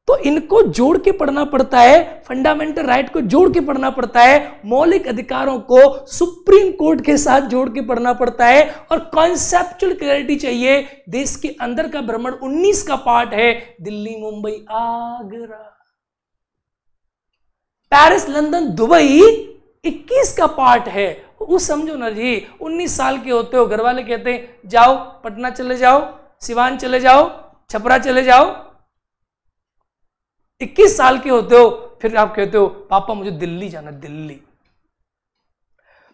तो इनको जोड़ के पढ़ना पड़ता है फंडामेंटल राइट को जोड़ के पढ़ना पड़ता है मौलिक अधिकारों को सुप्रीम कोर्ट के साथ जोड़ के पढ़ना पड़ता है और कॉन्सेप्चुअल क्लैरिटी चाहिए देश के अंदर का भ्रमण 19 का पार्ट है Delhi Mumbai Agra Paris London Dubai 21 का पार्ट है वो समझो ना जी उन्नीस साल के होते हो घर वाले कहते हैं जाओ पटना चले जाओ सिवान चले जाओ छपरा चले जाओ 21 साल के होते हो फिर आप कहते हो पापा मुझे दिल्ली जाना दिल्ली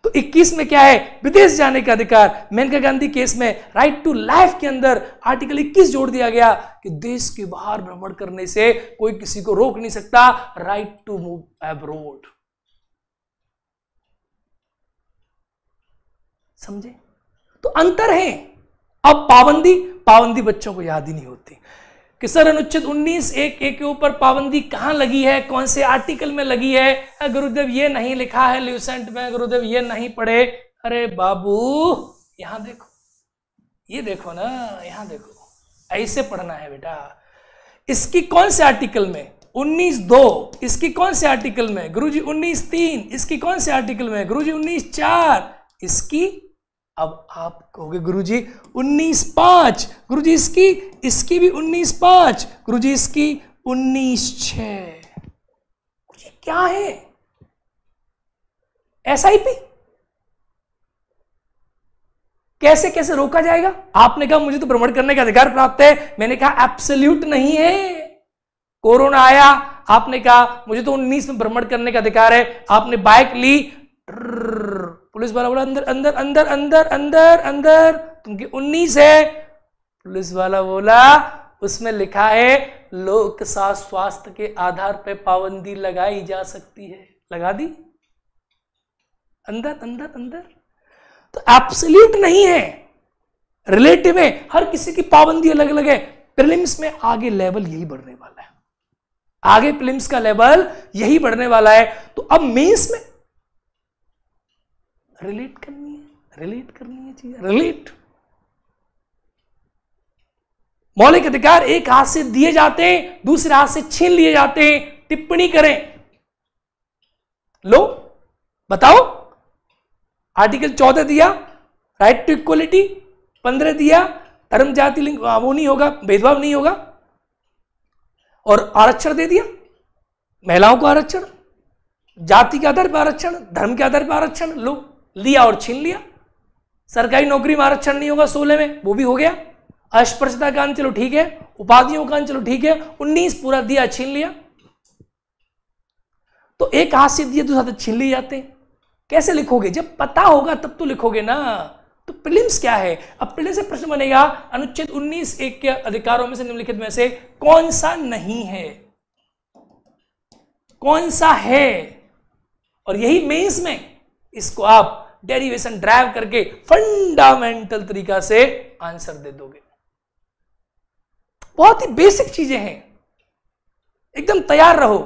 तो 21 में क्या है विदेश जाने का अधिकार मेनका गांधी केस में राइट टू लाइफ के अंदर आर्टिकल 21 जोड़ दिया गया कि देश के बाहर भ्रमण करने से कोई किसी को रोक नहीं सकता राइट टू मूव एब्रोड समझे तो अंतर है अब पाबंदी पाबंदी बच्चों को याद ही नहीं होती कि सर अनुच्छेद 19 एक ए के ऊपर पाबंदी कहाँ लगी है कौन से आर्टिकल में लगी है गुरुदेव ये नहीं लिखा है ल्यूसेंट में गुरुदेव ये नहीं पढ़े अरे बाबू यहां देखो ये देखो ना यहां देखो ऐसे पढ़ना है बेटा इसकी कौन से आर्टिकल में उन्नीस दो इसकी कौन से आर्टिकल में गुरुजी उन्नीस तीन इसकी कौन से आर्टिकल में गुरुजी उन्नीस चार इसकी अब आप कहोगे गुरुजी पांच गुरु जी इसकी इसकी भी उन्नीस पांच गुरु जी इसकी उन्नीस छः क्या है एस आई पी कैसे कैसे रोका जाएगा आपने कहा मुझे तो भ्रमण करने का अधिकार प्राप्त है मैंने कहा एप्सल्यूट नहीं है कोरोना आया आपने कहा मुझे तो उन्नीस में भ्रमण करने का अधिकार है आपने बाइक ली पुलिस वाला बोला अंदर अंदर अंदर अंदर अंदर अंदर क्योंकि उन्नीस है पुलिस वाला बोला उसमें लिखा है लोक स्वास्थ्य के आधार पर पाबंदी लगाई जा सकती है लगा दी अंदर अंदर अंदर तो एप्सल्यूट नहीं है रिलेटिव है हर किसी की पाबंदी अलग अलग है प्रिलिम्स में आगे लेवल यही बढ़ने वाला है आगे प्रिलिम्स का लेवल यही बढ़ने वाला है तो अब मेंस में रिलेट करनी है रिलेट करनी है चीज रिलेट मौलिक अधिकार एक हाथ से दिए जाते हैं दूसरे हाथ से छीन लिए जाते हैं टिप्पणी करें लो बताओ आर्टिकल चौदह दिया राइट टू इक्वलिटी पंद्रह दिया धर्म जाति लिंग वो नहीं होगा भेदभाव नहीं होगा और आरक्षण दे दिया महिलाओं को आरक्षण जाति के आधार पर आरक्षण धर्म के आधार पर आरक्षण लो लिया और छीन लिया सरकारी नौकरी में आरक्षण नहीं होगा सोलह में वो भी हो गया अस्पृश्यता का चलो ठीक है उपाधियों का चलो ठीक है उन्नीस पूरा दिया छीन लिया तो एक हाथ से दिए दूसरे तो छीन लिए जाते हैं कैसे लिखोगे जब पता होगा तब तो लिखोगे ना तो प्रिलिम्स क्या है अब प्रिलिम्स से प्रश्न बनेगा अनुच्छेद 19 एक के अधिकारों में से निम्नलिखित में से कौन सा नहीं है कौन सा है और यही मेंस में इसको आप डेरिवेशन ड्राइव करके फंडामेंटल तरीका से आंसर दे दोगे बहुत ही बेसिक चीजें हैं एकदम तैयार रहो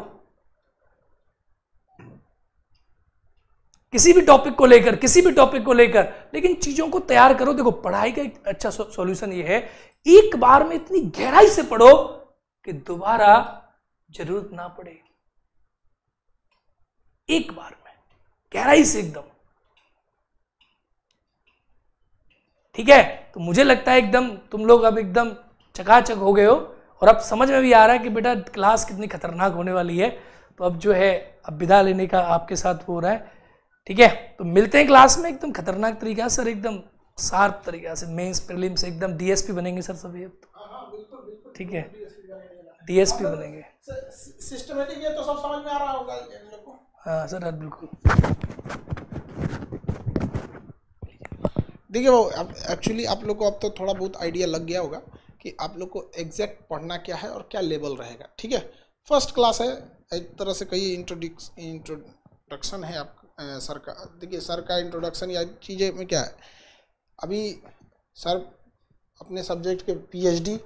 किसी भी टॉपिक को लेकर किसी भी टॉपिक को लेकर लेकिन चीजों को तैयार करो देखो पढ़ाई का एक अच्छा सॉल्यूशन ये है एक बार में इतनी गहराई से पढ़ो कि दोबारा जरूरत ना पड़े एक बार में गहराई से एकदम ठीक है तो मुझे लगता है एकदम तुम लोग अब एकदम चकाचक हो गए हो और अब समझ में भी आ रहा है कि बेटा क्लास कितनी खतरनाक होने वाली है तो अब जो है अब विदा लेने का आपके साथ हो रहा है ठीक है तो मिलते हैं क्लास में एकदम खतरनाक तरीका सर एकदम शार्प तरीका से मेंस प्रीलिम से एकदम डीएसपी बनेंगे सर सभी अब तो हाँ, हाँ, ठीक है डीएसपी बनेंगे सिस्टमेटिक ये तो सब समझ में आ रहा होगा हाँ सर हाँ, बिल्कुल देखिए वो एक्चुअली आप लोग को अब तो थोड़ा बहुत आइडिया लग गया होगा कि आप लोग को एग्जैक्ट पढ़ना क्या है और क्या लेवल रहेगा ठीक है फर्स्ट क्लास है एक तरह से कई इंट्रोडिक्स इंट्रोडक्शन है आप सर का देखिए सर का इंट्रोडक्शन या चीज़ें में क्या है अभी सर अपने सब्जेक्ट के पीएचडी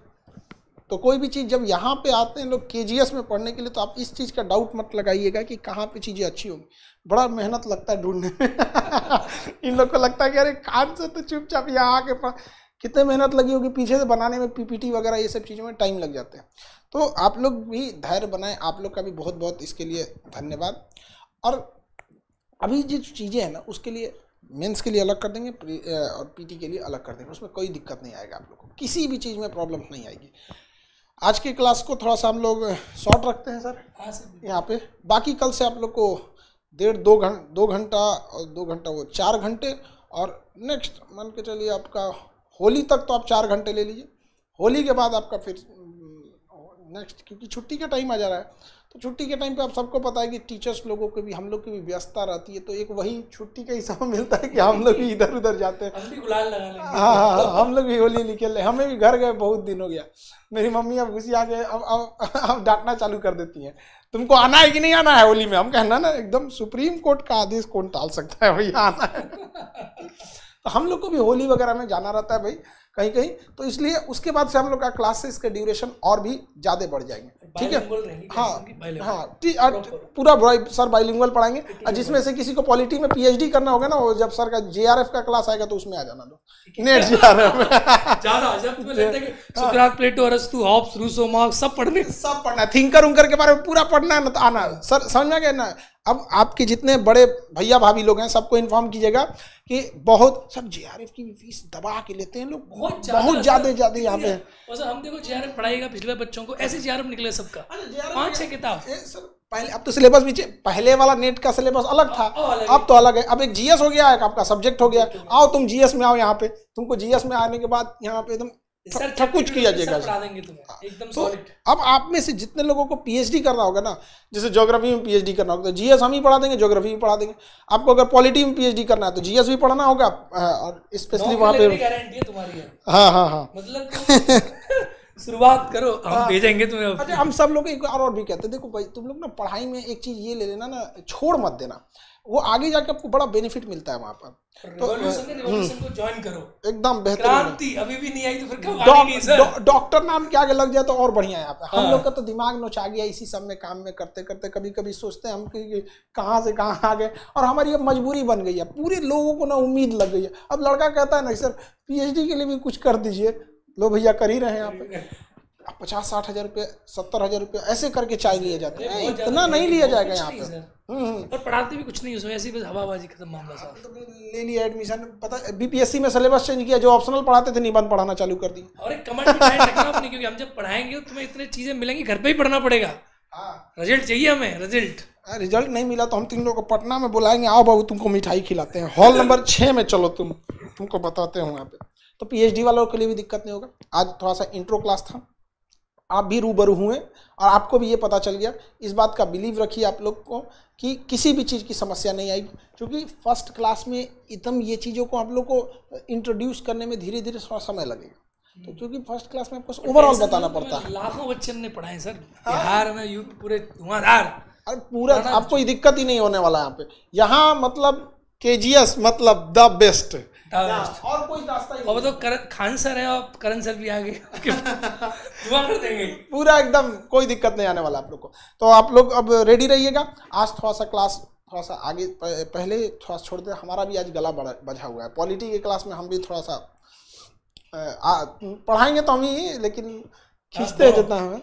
तो कोई भी चीज़ जब यहाँ पे आते हैं लोग के में पढ़ने के लिए तो आप इस चीज़ का डाउट मत लगाइएगा कि कहाँ पे चीज़ें अच्छी होंगी बड़ा मेहनत लगता है ढूंढने में इन लोग को लगता है कि अरे कान से तो चुपचाप यहाँ आके कितने मेहनत लगी होगी पीछे से बनाने में पीपीटी वगैरह ये सब चीज़ों में टाइम लग जाते हैं तो आप लोग भी धैर्य बनाए आप लोग का भी बहुत बहुत इसके लिए धन्यवाद और अभी जो चीज़ें हैं ना उसके लिए मेंस के लिए अलग कर देंगे और पीटी के लिए अलग कर देंगे उसमें कोई दिक्कत नहीं आएगा आप लोग को किसी भी चीज़ में प्रॉब्लम नहीं आएगी आज की क्लास को थोड़ा सा हम लोग शॉर्ट रखते हैं सर हाँ, यहाँ पे बाकी कल से आप लोग को डेढ़ दो घंट दो घंटा और दो घंटा वो चार घंटे और नेक्स्ट मान के चलिए आपका होली तक तो आप चार घंटे ले लीजिए होली के बाद आपका फिर नेक्स्ट क्योंकि छुट्टी का टाइम आ जा रहा है तो छुट्टी के टाइम पे आप सबको पता है कि टीचर्स लोगों को भी हम लोग की भी व्यस्तता रहती है तो एक वही छुट्टी का ही समय मिलता है कि हम लोग भी इधर उधर जाते हैं हाँ, हाँ हाँ हम लोग भी होली निकल ले हमें भी घर गए बहुत दिन हो गया मेरी मम्मी अब घुसी आ गए अब अब अब डांटना चालू कर देती हैं तुमको आना है कि नहीं आना है होली में हम कहना ना एकदम सुप्रीम कोर्ट का आदेश कौन टाल सकता है भैया आना है तो हम लोग को भी होली वगैरह में जाना रहता है भाई कहीं कहीं तो इसलिए उसके बाद से हम लोग का क्लास से इसके ड्यूरेशन और भी ज़्यादा बढ़ जाएंगे ठीक है हाँ हाँ ठीक पूरा सर बाइलिंगुअल पढ़ाएंगे और जिसमें से किसी को पॉलिटी में पीएचडी करना होगा ना वो जब सर का जेआरएफ का क्लास आएगा तो उसमें आ जाना दो नेट जेआरएफ हाँ। प्लेटो अरस्तु हॉप्स रूसो मार्क्स सब पढ़ने सब पढ़ना थिंकर उंकर के बारे में पूरा पढ़ना है ना तो आना सर समझा गया ना अब आपके जितने बड़े भैया भाभी लोग हैं सबको इन्फॉर्म कीजिएगा कि बहुत सब जे की फीस दबा के लेते हैं लोग बहुत ज़्यादा ज़्यादा यहाँ पे हम देखो जे पढ़ाएगा पिछले बच्चों को ऐसे जे निकले सबका पाँच छह किताब पहले अब तो सिलेबस भी पहले वाला नेट का सिलेबस अलग था अब तो अलग है अब एक जीएस हो गया है आपका सब्जेक्ट हो गया आओ तुम जीएस में आओ यहाँ पे तुमको जीएस में आने के बाद यहाँ पे एकदम सर सब कुछ किया जाएगा हाँ। तो अब आप में से जितने लोगों को पीएचडी करना होगा ना जैसे ज्योग्राफी में पीएचडी करना होगा तो जीएस हम ही पढ़ा देंगे ज्योग्राफी भी पढ़ा देंगे आपको अगर पॉलिटी में पीएचडी करना है तो जीएस भी पढ़ना होगा और स्पेशली वहाँ पे हाँ हाँ हाँ मतलब शुरुआत करो हम हाँ। भेजेंगे तुम्हें अच्छा हम सब लोग एक और भी कहते हैं देखो भाई तुम लोग ना पढ़ाई में एक चीज ये ले लेना ना छोड़ मत देना वो आगे जाके आपको बड़ा बेनिफिट मिलता है वहाँ पर तो ज्वाइन हम्म। करो एकदम बेहतर अभी भी नहीं आई तो फिर डॉक्टर नाम के आगे लग जाए तो और बढ़िया यहाँ पे हम हाँ। लोग का तो दिमाग नोचा गया इसी सब में काम में करते करते कभी कभी सोचते हैं हम कि कहाँ से कहाँ आ गए और हमारी अब मजबूरी बन गई है पूरे लोगों को ना उम्मीद लग गई है अब लड़का कहता है ना सर पी के लिए भी कुछ कर दीजिए लो भैया कर ही रहे हैं आप पचास साठ हजार रुपये सत्तर हजार रुपये ऐसे करके चाय लिए जाते हैं इतना नहीं लिया जाएगा यहाँ पे हम्म, हम्म। और पढ़ाते भी कुछ नहीं उसमें ऐसी बस हवाबाजी खत्म मामला हाँ, सा तो ले लिया एडमिशन पता बीपीएससी में सिलेबस चेंज किया जो ऑप्शनल पढ़ाते थे निबंध पढ़ाना चालू कर दी और एक कमेंट अपने क्योंकि हम जब पढ़ाएंगे तो तुम्हें इतनी चीजें मिलेंगी घर पे ही पढ़ना पड़ेगा रिजल्ट हाँ। चाहिए हमें रिजल्ट रिजल्ट नहीं मिला तो हम तीन लोग को पटना में बुलाएंगे आओ बाबू तुमको मिठाई खिलाते हैं हॉल नंबर छः में चलो तुम तुमको बताते हैं यहाँ पे तो पीएचडी वालों के लिए भी दिक्कत नहीं होगा आज थोड़ा सा इंट्रो क्लास था आप भी रूबरू हुए और आपको भी ये पता चल गया इस बात का बिलीव रखिए आप लोग को कि किसी भी चीज़ की समस्या नहीं आएगी क्योंकि फर्स्ट क्लास में एकदम ये चीज़ों को आप लोग को इंट्रोड्यूस करने में धीरे धीरे थोड़ा समय लगेगा तो हम्म। क्योंकि फर्स्ट क्लास में आपको ओवरऑल तो बताना तो पड़ता है लाखों बच्चे ने पढ़ाए सर हाँ। बिहार में यूथ पूरे धुआंधार अरे पूरा आपको दिक्कत ही नहीं होने वाला यहाँ पे यहाँ मतलब के मतलब द बेस्ट और कोई रास्ता ही अब तो कर, खान सर है और करण सर भी आ गए दुआ कर देंगे पूरा एकदम कोई दिक्कत नहीं आने वाला आप लोग को तो आप लोग अब रेडी रहिएगा आज थोड़ा सा क्लास थोड़ा सा आगे पहले थोड़ा सा छोड़ दे हमारा भी आज गला बड़ा बजा हुआ है पॉलिटी के क्लास में हम भी थोड़ा सा पढ़ाएंगे तो हम ही लेकिन खींचते हैं हाँ, जितना हमें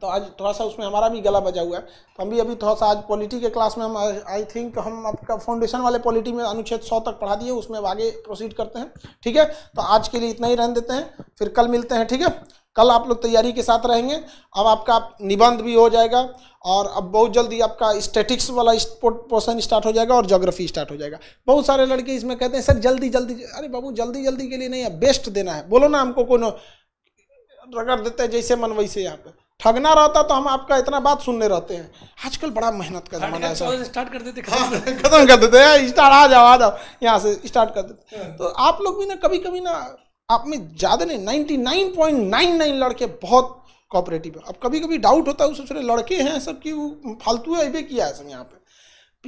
तो आज थोड़ा सा उसमें हमारा भी गला बजा हुआ है तो हम भी अभी थोड़ा सा आज पॉलिटी के क्लास में हम आई थिंक हम आपका फाउंडेशन वाले पॉलिटी में अनुच्छेद सौ तक पढ़ा दिए उसमें आगे प्रोसीड करते हैं ठीक है तो आज के लिए इतना ही रहने देते हैं फिर कल मिलते हैं ठीक है कल आप लोग तैयारी के साथ रहेंगे अब आपका निबंध भी हो जाएगा और अब बहुत जल्दी आपका स्टेटिक्स वाला पोर्सन स्टार्ट हो जाएगा और जोग्राफी स्टार्ट हो जाएगा बहुत सारे लड़के इसमें कहते हैं सर जल्दी जल्दी अरे बाबू जल्दी जल्दी के लिए नहीं है बेस्ट देना है बोलो ना हमको कोनो रगड़ देते हैं जैसे मन वैसे यहाँ पर ठगना रहता तो हम आपका इतना बात सुनने रहते हैं आजकल बड़ा मेहनत का जमाना है स्टार्ट हाँ, कर देते खत्म कर देते हैं स्टार्ट आ जाओ आ जाओ यहाँ से स्टार्ट कर देते हाँ। तो आप लोग भी ना कभी कभी ना आप में ज़्यादा नहीं ninety nine point nine nine लड़के बहुत कॉपरेटिव है अब कभी कभी डाउट होता है उससे लड़के हैं सब कि वो फालतू है किया है सब यहाँ पे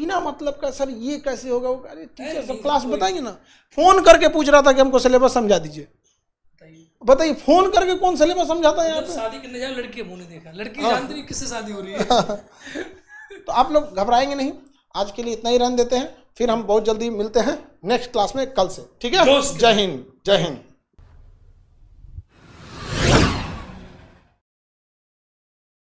बिना मतलब का सर ये कैसे होगा वो अरे टीचर सब क्लास बताएंगे ना फ़ोन करके पूछ रहा था कि हमको सिलेबस समझा दीजिए बताइए फोन करके कौन सिलेबस समझाता है यहाँ पे शादी करने जाए लड़की फोन देखा लड़की हाँ। जानती नहीं किससे शादी हो रही है तो आप लोग घबराएंगे नहीं आज के लिए इतना ही रन देते हैं फिर हम बहुत जल्दी मिलते हैं नेक्स्ट क्लास में कल से ठीक है जय हिंद जय हिंद